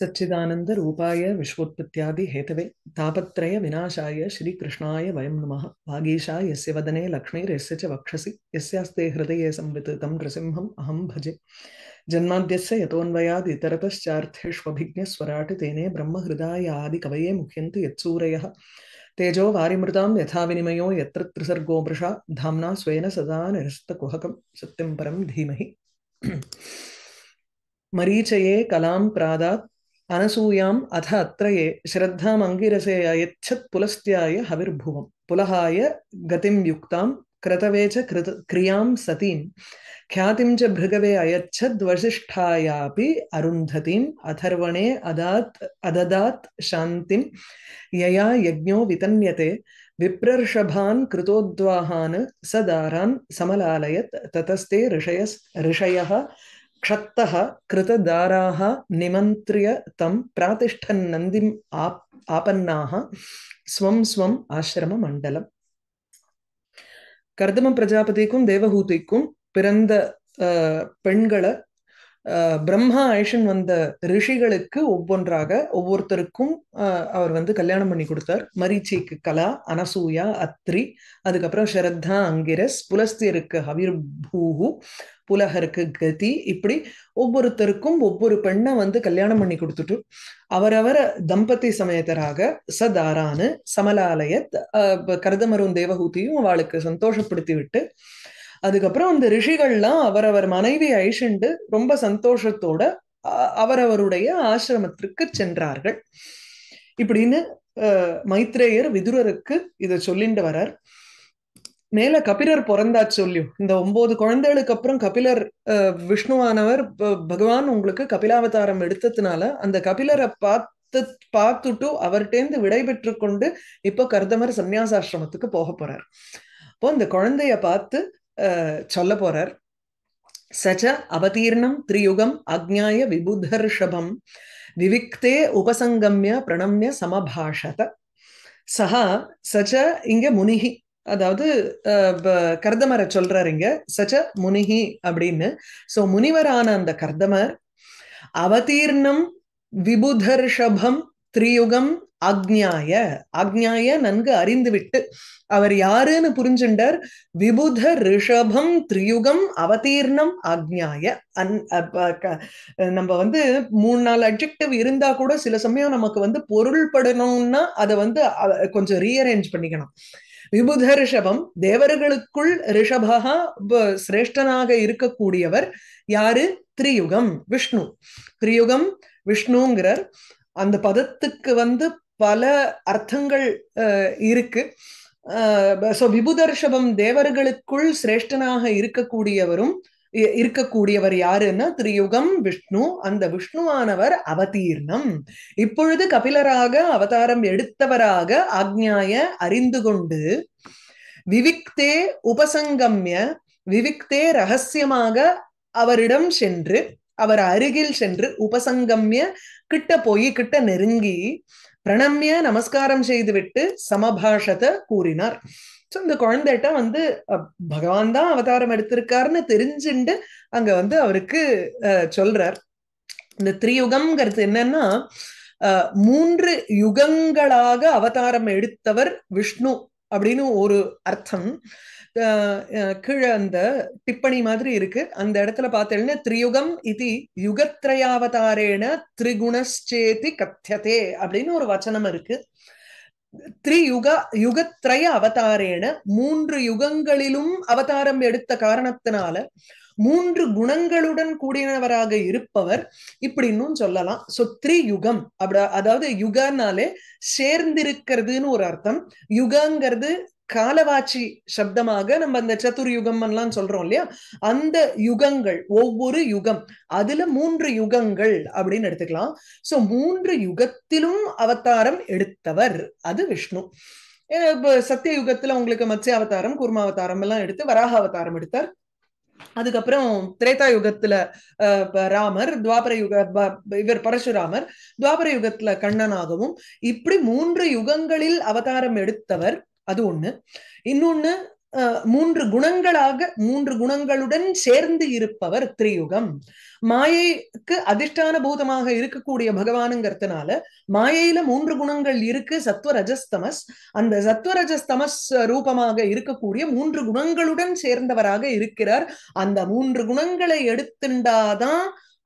सच्चिदानंद सच्चिदानन्दरूपाय विश्वोत्पत्त्यादि हेतवे तापत्रयविनाशाय श्रीकृष्णाय वयम नमः वागीशा यस्य वदने लक्ष्मीर्यस्य च वक्षसि यस्यास्ते हृदय संवित तम नृसिंहम् अहम भजे जन्माद्यस्य यतोऽन्वयादितरतश्चार्थेष्वभिज्ञस्वराट् तेने ब्रह्म आदि ब्रह्महृदायादिकवये मुह्यन्ति यत्सूरयः तेजो वारिमृतां यथा विनिमयो यत्र त्रिसर्गो मृषा धाम्ना स्वेन सदा निरस्तकुहकं सत्यं परं धीमहि मरीचये कलां प्रादात् अनसूयाम् अथ अत्रये श्रद्धामङ्गिरसे यच्छत् पुलस्त्याय हविर्भुवम् पुलहाय गतिं युक्तां क्रतवे च कृत क्रियां सतीं ख्यातिं च भृगवे अयच्छद्वसिष्ठायापि अरुन्धतीम् अथर्वणे अदात् अददात् शान्तिं यया यज्ञो वितन्यते विप्रर्षभान् कृतोद्वाहान् स दारान् समलालयत् ततस्ते ऋषयस् ऋषयः क्षत्तः कृतदाराः निमन्त्र्य तं प्रातिष्ठन्नन्दिम् आप आपन्नाः स्वं स्वम् ஆசிரமமண்டலம் கர்தம பிரஜாபதிக்கும் தேவஹூதிக்கும் பிறந்த பெண்களை பிரம்மா ஐஷன் வந்த ரிஷிகளுக்கு ஒவ்வொன்றாக ஒவ்வொருத்தருக்கும் அவர் வந்து கல்யாணம் பண்ணி கொடுத்தார் மரீச்சிக்கு கலா அனசூயா அத்ரி அதுக்கப்புறம் ஷரத்தா அங்கிரஸ் புலஸ்தியருக்கு ஹவிர் பூஹு புலகருக்கு கதி இப்படி ஒவ்வொருத்தருக்கும் ஒவ்வொரு பெண்ணை வந்து கல்யாணம் பண்ணி கொடுத்துட்டு அவரவர தம்பதி சமயத்தராக சதாரானு சமலாலயத் கருதமரும் தேவகூதியும் அவளுக்கு சந்தோஷப்படுத்தி விட்டு அதுக்கப்புறம் அந்த ரிஷிகள்லாம் அவரவர் மனைவி ஐஷண்டு ரொம்ப சந்தோஷத்தோட அவரவருடைய ஆசிரமத்திற்கு சென்றார்கள் இப்படின்னு மைத்ரேயர் விதுரருக்கு இதை சொல்லிட்டு வரார் மேல கபிலர் பிறந்தா சொல்லியும் இந்த ஒன்பது குழந்தைகளுக்கு அப்புறம் கபிலர் விஷ்ணுவானவர் பகவான் உங்களுக்கு கபிலாவதாரம் எடுத்ததுனால அந்த கபிலரை பார்த்து பார்த்துட்டு அவர்கிட்டேந்து விடை பெற்று கொண்டு இப்போ கர்தமர் சன்னியாசாசிரமத்துக்கு போக போறார் அப்போ இந்த குழந்தைய பார்த்து சொல்ல போறார் சச்ச அவதீர்ணம் திரியுகம் அக்ஞாய விபுதர்ஷபம் விவிக்தே உபசங்கம்ய பிரணம்ய சமபாஷத சஹா சச்ச இங்க முனிகி அதாவது கர்தமரை சொல்றாரு இங்க சச்ச முனிகி அப்படின்னு சோ முனிவரான அந்த கர்தமர் அவதீர்ணம் விபுதர்ஷபம் திரியுகம் அக்ஞாய ஆக்ஞாய நன்கு அறிந்துவிட்டு அவர் யாருன்னு புரிஞ்சுண்டர் விபுத ரிஷபம் திரியுகம் அவதீர்ணம் ஆக்ஞாய நம்ம வந்து மூணு நாலு அப்ஜெக்டிவ் இருந்தா கூட சில சமயம் நமக்கு வந்து பொருள்படணும்னா அதை வந்து கொஞ்சம் ரீஅரேஞ்ச் பண்ணிக்கணும் விபுத ரிஷபம் தேவர்களுக்குள் ரிஷபா சிரேஷ்டனாக இருக்கக்கூடியவர் யாரு திரியுகம் விஷ்ணு திரியுகம் விஷ்ணுங்கிறர் அந்த பதத்துக்கு வந்து பல அர்த்தங்கள் இருக்கு சோ விபுதர்ஷபம் தேவர்களுக்குள் சிரேஷ்டனாக இருக்கக்கூடியவரும் இருக்கக்கூடியவர் யாருன்னா திரியுகம் விஷ்ணு அந்த விஷ்ணுவானவர் அவதீர்ணம் இப்பொழுது கபிலராக அவதாரம் எடுத்தவராக ஆக்ஞாய அறிந்து கொண்டு விவிக்தே உபசங்கம்ய விவிக்தே ரகசியமாக அவரிடம் சென்று அவர் அருகில் சென்று உபசங்கம்ய கிட்ட போய் கிட்ட நெருங்கி பிரணம்ய நமஸ்காரம் செய்துவிட்டு சமபாஷத்தை கூறினார் சோ இந்த குழந்தைகிட்ட வந்து பகவான் தான் அவதாரம் எடுத்திருக்காருன்னு தெரிஞ்சுண்டு அங்க வந்து அவருக்கு சொல்றார் இந்த திரியுகம்ங்கிறது என்னன்னா மூன்று யுகங்களாக அவதாரம் எடுத்தவர் விஷ்ணு அப்படின்னு ஒரு அர்த்தம் கீழே அந்த டிப்பணி மாதிரி இருக்கு அந்த இடத்துல பார்த்தேன்னா த்ரியுகம் இது யுகத்ரயாவதாரேன த்ரிகுணேதி கத்தியதே அப்படின்னு ஒரு வச்சனம் இருக்கு த்ரியுக யுகத்ரய அவதாரேன மூன்று யுகங்களிலும் அவதாரம் எடுத்த காரணத்தினால மூன்று குணங்களுடன் கூடினவராக இருப்பவர் இப்படி இன்னும் சொல்லலாம் சோ யுகம் அப்படி அதாவது யுகனாலே சேர்ந்திருக்கிறதுன்னு ஒரு அர்த்தம் யுகங்கிறது காலவாச்சி சப்தமாக நம்ம அந்த சத்துர் யுகம் எல்லாம் சொல்றோம் இல்லையா அந்த யுகங்கள் ஒவ்வொரு யுகம் அதுல மூன்று யுகங்கள் அப்படின்னு எடுத்துக்கலாம் சோ மூன்று யுகத்திலும் அவதாரம் எடுத்தவர் அது விஷ்ணு சத்திய யுகத்துல உங்களுக்கு மத்ய அவதாரம் குர்மா அவதாரம் எல்லாம் எடுத்து வராக அவதாரம் எடுத்தார் அதுக்கப்புறம் திரேதா யுகத்துல ராமர் துவாபர யுக இவர் பரசுராமர் துவாபர யுகத்துல கண்ணனாகவும் இப்படி மூன்று யுகங்களில் அவதாரம் எடுத்தவர் அது ஒண்ணு இன்னொன்னு மூன்று குணங்களாக மூன்று குணங்களுடன் சேர்ந்து இருப்பவர் திரியுகம் மாயைக்கு அதிஷ்டான பூதமாக இருக்கக்கூடிய பகவானுங்கிறதுனால மாயையில மூன்று குணங்கள் இருக்கு சத்வரஜஸ்தமஸ் அந்த சத்வரஜஸ்தமஸ் ரூபமாக இருக்கக்கூடிய மூன்று குணங்களுடன் சேர்ந்தவராக இருக்கிறார் அந்த மூன்று குணங்களை எடுத்துண்டாதான்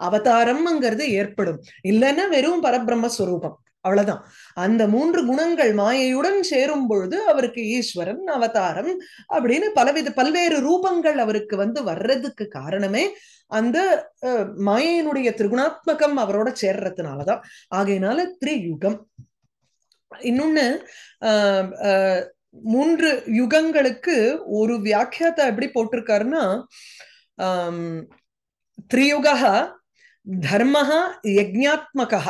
அவதாரம்ங்கிறது ஏற்படும் இல்லைன்னா வெறும் பரபிரம்மஸ்வரூபம் அவ்வளவுதான் அந்த மூன்று குணங்கள் மாயையுடன் சேரும் பொழுது அவருக்கு ஈஸ்வரன் அவதாரம் அப்படின்னு பலவித பல்வேறு ரூபங்கள் அவருக்கு வந்து வர்றதுக்கு காரணமே அந்த மாயையினுடைய திருகுணாத்மகம் அவரோட சேர்றதுனாலதான் ஆகையினால திரியுகம் இன்னொன்னு ஆஹ் மூன்று யுகங்களுக்கு ஒரு வியாக்கியத்தை எப்படி போட்டிருக்காருன்னா திரியுகா தர்மஹா யஜ்ஞாத்மகா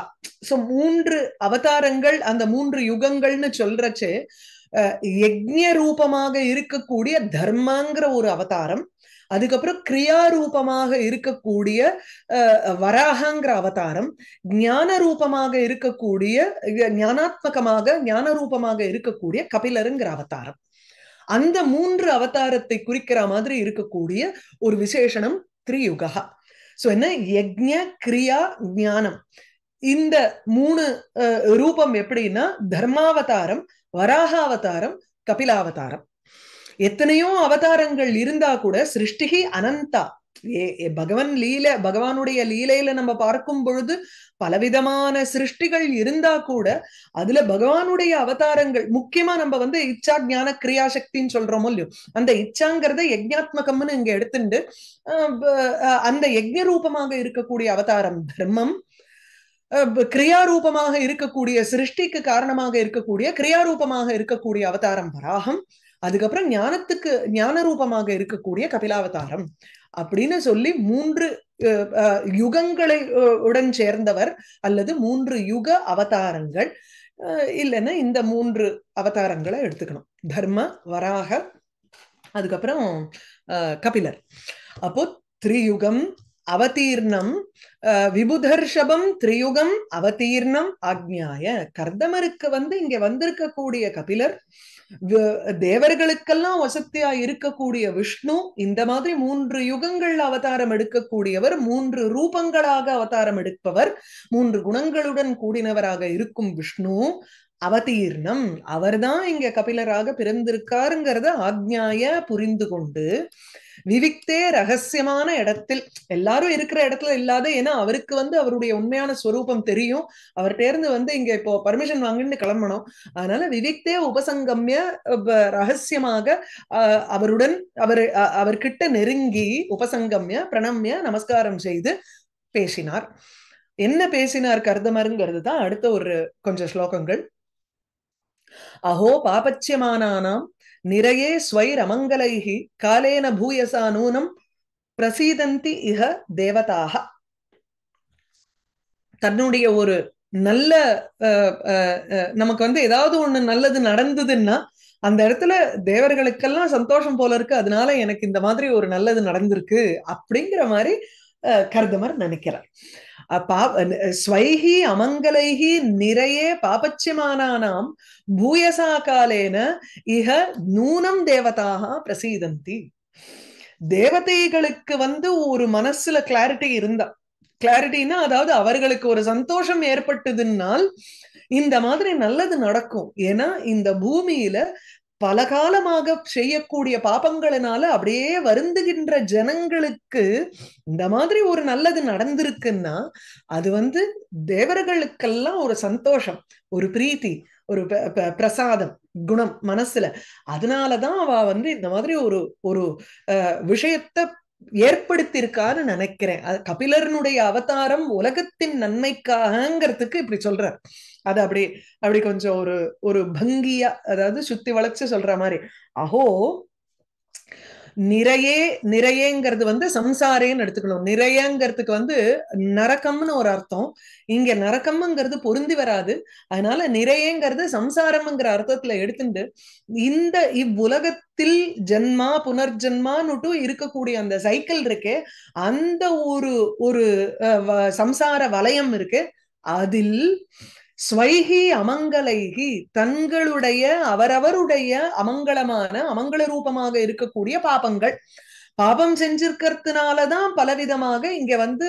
சோ மூன்று அவதாரங்கள் அந்த மூன்று யுகங்கள்னு சொல்றச்சு யஜ்ய ரூபமாக இருக்கக்கூடிய தர்மாங்கிற ஒரு அவதாரம் அதுக்கப்புறம் கிரியா ரூபமாக இருக்கக்கூடிய வராகங்கிற அவதாரம் ஞான ரூபமாக இருக்கக்கூடிய ஞானாத்மகமாக ஞான ரூபமாக இருக்கக்கூடிய கபிலருங்கிற அவதாரம் அந்த மூன்று அவதாரத்தை குறிக்கிற மாதிரி இருக்கக்கூடிய ஒரு விசேஷனம் திரியுகா ஸோ என்ன யஜ்ய கிரியா ஞானம் இந்த மூணு ரூபம் எப்படின்னா தர்மாவதாரம் வராக அவதாரம் கபிலாவதாரம் எத்தனையோ அவதாரங்கள் இருந்தா கூட சிருஷ்டிகி அனந்தா பகவான் லீல பகவானுடைய லீலையில நம்ம பார்க்கும் பொழுது பலவிதமான சிருஷ்டிகள் இருந்தா கூட அதுல பகவானுடைய அவதாரங்கள் முக்கியமா நம்ம வந்து இச்சா ஞான கிரியாசக்தின்னு சொல்றோமோ இல்லையோ அந்த இச்சாங்கிறத யஜ்ஞாத்மகம்னு இங்க எடுத்துண்டு அந்த யஜ்ய ரூபமாக இருக்கக்கூடிய அவதாரம் தர்மம் கிரியாரூபமாக இருக்கக்கூடிய சிருஷ்டிக்கு காரணமாக இருக்கக்கூடிய கிரியா ரூபமாக இருக்கக்கூடிய அவதாரம் வராகம் அதுக்கப்புறம் ஞானத்துக்கு ஞான ரூபமாக இருக்கக்கூடிய கபிலாவதாரம் அப்படின்னு சொல்லி மூன்று யுகங்களை உடன் சேர்ந்தவர் அல்லது மூன்று யுக அவதாரங்கள் இல்லைன்னா இந்த மூன்று அவதாரங்களை எடுத்துக்கணும் தர்ம வராக அதுக்கப்புறம் கபிலர் அப்போ த்ரியுகம் அவதீர்ணம் விபுதர்ஷபம் த்ரியுகம் அவதீர்ணம் ஆக்ஞாய கர்தமருக்கு வந்து இங்க வந்திருக்கக்கூடிய கபிலர் தேவர்களுக்கெல்லாம் வசத்தியா இருக்கக்கூடிய விஷ்ணு இந்த மாதிரி மூன்று யுகங்கள் அவதாரம் எடுக்கக்கூடியவர் மூன்று ரூபங்களாக அவதாரம் எடுப்பவர் மூன்று குணங்களுடன் கூடினவராக இருக்கும் விஷ்ணு அவதீர்ணம் அவர்தான் இங்க கபிலராக பிறந்திருக்காருங்கிறத ஆக்ஞாய புரிந்து கொண்டு விவிக்தே ரகசியமான இடத்தில் எல்லாரும் இருக்கிற இடத்துல இல்லாத ஏன்னா அவருக்கு வந்து அவருடைய உண்மையான ஸ்வரூபம் தெரியும் அவர்கிட்ட இருந்து வந்து இங்க இப்போ பர்மிஷன் வாங்கின்னு கிளம்பணும் அதனால விவிக்தே உபசங்கம்ய ரகசியமாக அவருடன் அவர் அவர்கிட்ட நெருங்கி உபசங்கம்ய பிரணம்ய நமஸ்காரம் செய்து பேசினார் என்ன பேசினார் கருதமருங்கிறது தான் அடுத்த ஒரு கொஞ்சம் ஸ்லோகங்கள் அஹோ பாபச்சியமானாம் நிறையே ஸ்வைரமங்கலைகி காலேன பூயசா நூனம் பிரசீதந்தி இஹ தேவதாக தன்னுடைய ஒரு நல்ல நமக்கு வந்து ஏதாவது ஒண்ணு நல்லது நடந்ததுன்னா அந்த இடத்துல தேவர்களுக்கெல்லாம் சந்தோஷம் போல இருக்கு அதனால எனக்கு இந்த மாதிரி ஒரு நல்லது நடந்திருக்கு அப்படிங்கிற மாதிரி கருதுமர் நினைக்கிறார் ஸ்வைஹி அமங்கலைஹி நிறைய பாபச்சியமானாம் பூயசா காலேன இஹ நூனம் தேவதாக பிரசீதந்தி தேவதைகளுக்கு வந்து ஒரு மனசுல கிளாரிட்டி இருந்தா கிளாரிட்டின்னா அதாவது அவர்களுக்கு ஒரு சந்தோஷம் ஏற்பட்டதுன்னால் இந்த மாதிரி நல்லது நடக்கும் ஏன்னா இந்த பூமியில பல காலமாக செய்யக்கூடிய பாபங்களினால அப்படியே வருந்துகின்ற ஜனங்களுக்கு இந்த மாதிரி ஒரு நல்லது நடந்திருக்குன்னா அது வந்து தேவர்களுக்கெல்லாம் ஒரு சந்தோஷம் ஒரு பிரீத்தி ஒரு பிரசாதம் குணம் மனசுல அதனாலதான் அவ வந்து இந்த மாதிரி ஒரு ஒரு விஷயத்தை ஏற்படுத்திருக்கான்னு நினைக்கிறேன் கபிலருனுடைய அவதாரம் உலகத்தின் நன்மைக்காகங்கிறதுக்கு இப்படி சொல்றார் அது அப்படி அப்படி கொஞ்சம் ஒரு ஒரு பங்கியா அதாவது சுத்தி வளைச்சு சொல்ற மாதிரி அஹோ நிறையே நிறையங்கிறது வந்து சம்சாரேன்னு எடுத்துக்கணும் நிறையங்கிறதுக்கு வந்து நரக்கம்னு ஒரு அர்த்தம் இங்க நரக்கம்ங்கிறது பொருந்தி வராது அதனால நிறையங்கிறது சம்சாரம்ங்கிற அர்த்தத்துல எடுத்துட்டு இந்த இவ்வுலகத்தில் ஜென்மா புனர்ஜென்மான்னுட்டு இருக்கக்கூடிய அந்த சைக்கிள் இருக்கே அந்த ஒரு ஒரு சம்சார வலயம் இருக்கு அதில் ஸ்வைகி அமங்கலைகி தங்களுடைய அவரவருடைய அமங்கலமான அமங்கல ரூபமாக இருக்கக்கூடிய பாபங்கள் பாபம் செஞ்சிருக்கிறதுனாலதான் பலவிதமாக இங்க வந்து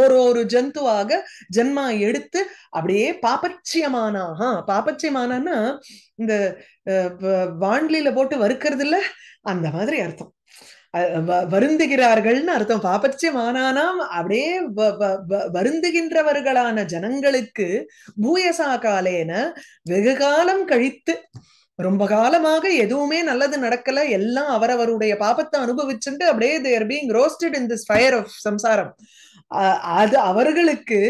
ஒரு ஒரு ஜந்துவாக ஜென்மா எடுத்து அப்படியே பாபச்சியமானாக பாபச்சியமானன்னா இந்த வாண்டில போட்டு வறுக்கிறது இல்ல அந்த மாதிரி அர்த்தம் வருந்துகிறார்கள்னு அர்த்தம் பாபச்சியமானாம் அப்படியே வருந்துகின்றவர்களான ஜனங்களுக்கு பூயசா காலேன வெகு காலம் கழித்து ரொம்ப காலமாக எதுவுமே நல்லது நடக்கல எல்லாம் அவரவருடைய பாபத்தை அனுபவிச்சுட்டு அப்படியே there being roasted in this fire of சம்சாரம் அது அவர்களுக்கு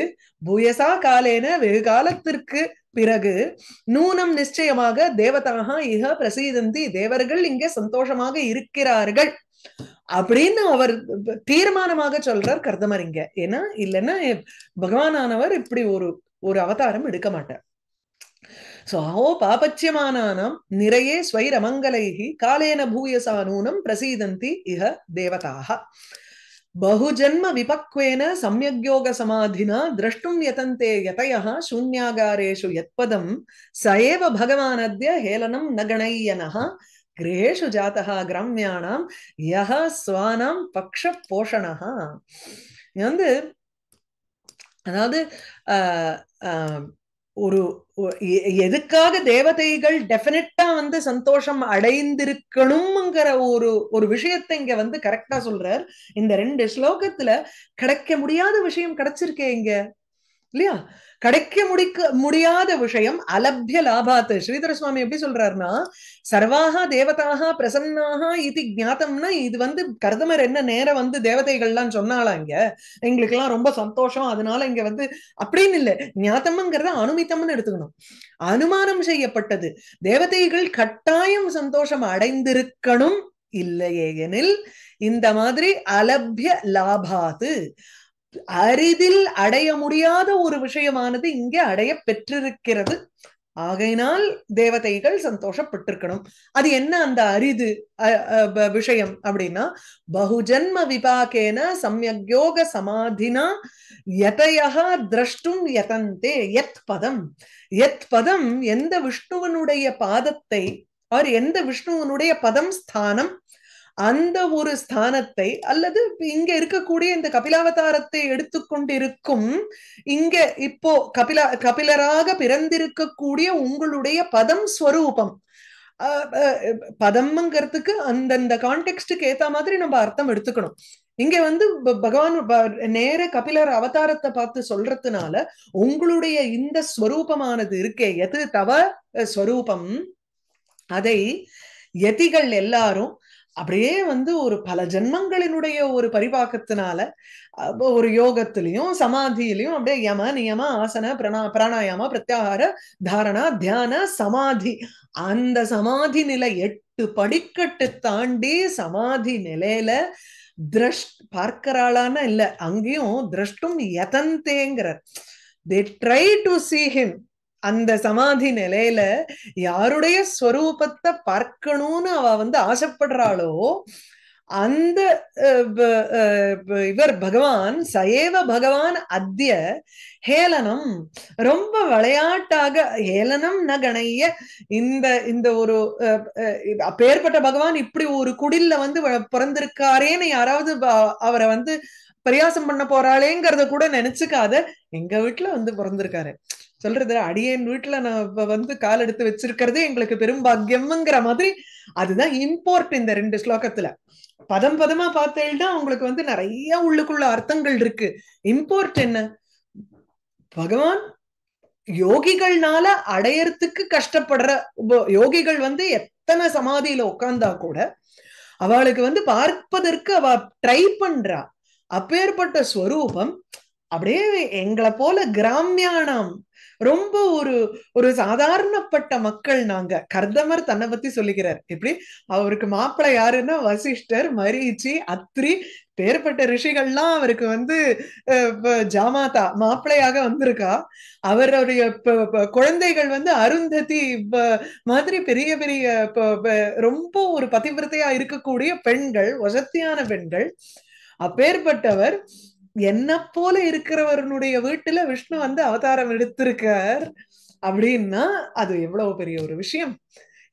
பூயசா காலேன வெகு காலத்திற்கு பிறகு நூனம் நிச்சயமாக தேவதாக இக பிரசீதந்தி தேவர்கள் இங்கே சந்தோஷமாக இருக்கிறார்கள் அப்படின்னு அவர் தீர்மானமாக சொல்றார் கர்தமர் இங்க ஏன்னா இல்லைன்னா பகவானானவர் இப்படி ஒரு ஒரு அவதாரம் எடுக்க மாட்டார் சோ பாபச்சியமானம் நிறைய ஸ்வைர ஸ்வைரமங்கலைகி காலேன பூயசா நூனம் பிரசீதந்தி இஹ தேவதாக பகுஜன்ம விபக்வேன சமயோக சமாதினா திரஷ்டும் யதந்தே யதய சூன்யாகாரேஷு எத்பதம் சயேவ பகவானத்ய ஹேலனம் நகணையனஹா கிரேஷு ஜாத்தா கிரமியானாம் யக ஸ்வானாம் பக்ஷ போஷணா வந்து அதாவது ஒரு எதுக்காக தேவதைகள் டெஃபினட்டா வந்து சந்தோஷம் அடைந்திருக்கணும்ங்கிற ஒரு ஒரு விஷயத்தை இங்க வந்து கரெக்டா சொல்றார் இந்த ரெண்டு ஸ்லோகத்துல கிடைக்க முடியாத விஷயம் கிடைச்சிருக்கே இங்க இல்லையா கிடைக்க முடிக்க முடியாத விஷயம் அலபிய லாபாத்து ஸ்ரீதர சுவாமி எப்படி சொல்றாருன்னா சர்வாக தேவதாக பிரசன்னாக இது ஜாத்தம்னா இது வந்து கருதமர் என்ன நேரம் வந்து தேவதைகள்லாம் சொன்னாலா இங்க எங்களுக்கு எல்லாம் ரொம்ப சந்தோஷம் அதனால இங்க வந்து அப்படின்னு இல்லை ஞாத்தம்ங்கிறத அனுமித்தம்னு எடுத்துக்கணும் அனுமானம் செய்யப்பட்டது தேவதைகள் கட்டாயம் சந்தோஷம் அடைந்திருக்கணும் இல்லையே எனில் இந்த மாதிரி அலபிய லாபாத்து அரிதில் அடைய முடியாத ஒரு விஷயமானது இங்கே அடைய பெற்றிருக்கிறது ஆகையினால் தேவதைகள் சந்தோஷப்பட்டிருக்கணும் அது என்ன அந்த அரிது விஷயம் அப்படின்னா பகுஜன்ம விபாகேன சமயக்யோக சமாதினா எதையா திரஷ்டும் எதந்தே எத் பதம் எத் பதம் எந்த விஷ்ணுவனுடைய பாதத்தை ஆர் எந்த விஷ்ணுவனுடைய பதம் ஸ்தானம் அந்த ஒரு ஸ்தானத்தை அல்லது இங்க இருக்கக்கூடிய இந்த கபிலாவதாரத்தை எடுத்துக்கொண்டிருக்கும் இங்க இப்போ கபிலா கபிலராக பிறந்திருக்கக்கூடிய உங்களுடைய பதம் ஸ்வரூபம் பதம்ங்கிறதுக்கு அந்தந்த கான்டெக்ட்டுக்கு ஏத்த மாதிரி நம்ம அர்த்தம் எடுத்துக்கணும் இங்க வந்து பகவான் நேர கபிலர் அவதாரத்தை பார்த்து சொல்றதுனால உங்களுடைய இந்த ஸ்வரூபமானது இருக்கே எது தவ ஸ்வரூபம் அதை யதிகள் எல்லாரும் அப்படியே வந்து ஒரு பல ஜென்மங்களினுடைய ஒரு பரிபாக்கத்தினால ஒரு யோகத்திலையும் சமாதியிலையும் அப்படியே யம நியம ஆசன பிரணா பிராணாயாம பிரத்யாகார தாரணா தியான சமாதி அந்த சமாதி நிலை எட்டு படிக்கட்டு தாண்டி சமாதி நிலையில திரஷ் பார்க்கிறாளான இல்ல அங்கேயும் திரஷ்டும் யதந்தேங்கிறார் they try to see him அந்த சமாதி நிலையில யாருடைய ஸ்வரூபத்தை பார்க்கணும்னு அவ வந்து ஆசைப்படுறாளோ அந்த இவர் பகவான் சயேவ பகவான் அத்திய ஹேலனம் ரொம்ப விளையாட்டாக ஹேலனம் ந கணைய இந்த இந்த ஒரு பேர்பட்ட பகவான் இப்படி ஒரு குடில்ல வந்து பிறந்திருக்காரேன்னு யாராவது அவரை வந்து பிரயாசம் பண்ண போறாளேங்கிறத கூட நினைச்சுக்காத எங்க வீட்டுல வந்து பிறந்திருக்காரு சொல்றது அடியேன் வீட்டுல நான் இப்ப வந்து கால் எடுத்து வச்சிருக்கிறது எங்களுக்கு பெரும் பாக்கியம்ங்கிற மாதிரி அதுதான் இம்போர்ட் இந்த ரெண்டு ஸ்லோகத்துல பதம் பதமா பார்த்தேன்னா உங்களுக்கு வந்து நிறைய உள்ளுக்குள்ள அர்த்தங்கள் இருக்கு இம்போர்ட் என்ன பகவான் யோகிகள்னால அடையறதுக்கு கஷ்டப்படுற யோகிகள் வந்து எத்தனை சமாதியில உட்கார்ந்தா கூட அவளுக்கு வந்து பார்ப்பதற்கு அவ ட்ரை பண்றா அப்பேற்பட்ட ஸ்வரூபம் அப்படியே எங்களை போல கிராமியானாம் ரொம்ப ஒரு ஒரு சாதாரணப்பட்ட மக்கள் நாங்க கர்தமர் தன்னை பத்தி சொல்லிக்கிறார் எப்படி அவருக்கு மாப்பிள்ளை யாருன்னா வசிஷ்டர் மரீச்சி அத்ரி பேர்பட்ட ரிஷிகள்லாம் அவருக்கு வந்து ஜாமாதா மாப்பிள்ளையாக வந்திருக்கா அவருடைய குழந்தைகள் வந்து அருந்ததி மாதிரி பெரிய பெரிய ரொம்ப ஒரு பதிவிரத்தையா இருக்கக்கூடிய பெண்கள் வசத்தியான பெண்கள் அப்பேற்பட்டவர் என்ன போல இருக்கிறவருடைய வீட்டுல விஷ்ணு வந்து அவதாரம் எடுத்திருக்கார் அப்படின்னா அது எவ்வளவு பெரிய ஒரு விஷயம்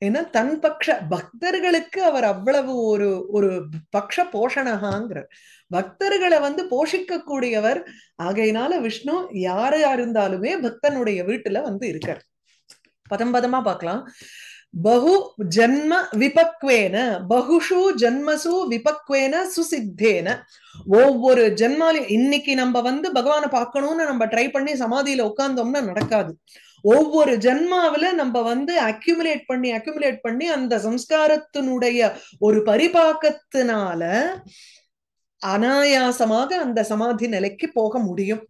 ஏன்னா தன் பக்ஷ பக்தர்களுக்கு அவர் அவ்வளவு ஒரு ஒரு பக்ஷ போஷணகாங்கிறார் பக்தர்களை வந்து போஷிக்கக்கூடியவர் ஆகையினால விஷ்ணு யாரா இருந்தாலுமே பக்தனுடைய வீட்டுல வந்து இருக்கார் பதம் பதமா பார்க்கலாம் பகு ஜன்ம விபக்வேன பகுஷு ஜன்மசு விபக்வேன சுசித்தேன ஒவ்வொரு ஜென்மாலையும் இன்னைக்கு நம்ம வந்து பகவான பார்க்கணும்னு நம்ம ட்ரை பண்ணி சமாதியில உட்கார்ந்தோம்னா நடக்காது ஒவ்வொரு ஜென்மாவில நம்ம வந்து அக்யூமுலேட் பண்ணி அக்யூமுலேட் பண்ணி அந்த சம்ஸ்காரத்தினுடைய ஒரு பரிபாக்கத்தினால அனாயாசமாக அந்த சமாதி நிலைக்கு போக முடியும்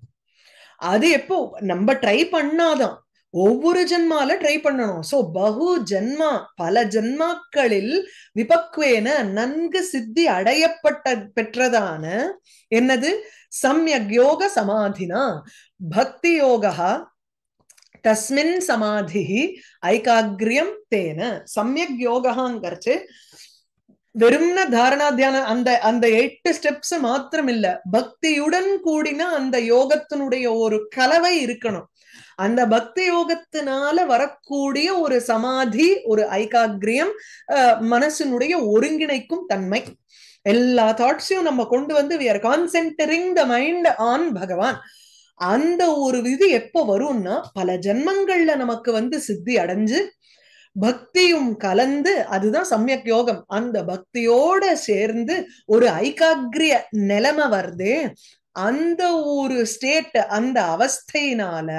அது எப்போ நம்ம ட்ரை பண்ணாதான் ஒவ்வொரு ஜென்மால ட்ரை பண்ணணும் சோ பகு ஜென்மா பல ஜென்மாக்களில் விபக்வேன நன்கு சித்தி அடையப்பட்ட பெற்றதான என்னது சமயக் யோக சமாதினா பக்தி யோகா தஸ்மின் சமாதி ஐகாகிரியம் தேன சமயக் யோகாங்கிறது வெறும்ன தாரணா தியானம் அந்த அந்த எட்டு ஸ்டெப்ஸ் மாத்திரம் இல்ல பக்தியுடன் கூடின அந்த யோகத்தினுடைய ஒரு கலவை இருக்கணும் அந்த பக்தி யோகத்தினால வரக்கூடிய ஒரு சமாதி ஒரு ஐகாகிரியம் மனசினுடைய ஒருங்கிணைக்கும் தன்மை எல்லா தாட்ஸையும் நம்ம கொண்டு வந்து we concentrating the mind on Bhagavan அந்த ஒரு விதி எப்ப வரும்னா பல ஜென்மங்கள்ல நமக்கு வந்து சித்தி அடைஞ்சு பக்தியும் கலந்து அதுதான் சமயக் யோகம் அந்த பக்தியோட சேர்ந்து ஒரு ஐகாகிரிய நிலைமை வருது அந்த ஒரு ஸ்டேட் அந்த அவஸ்தையினால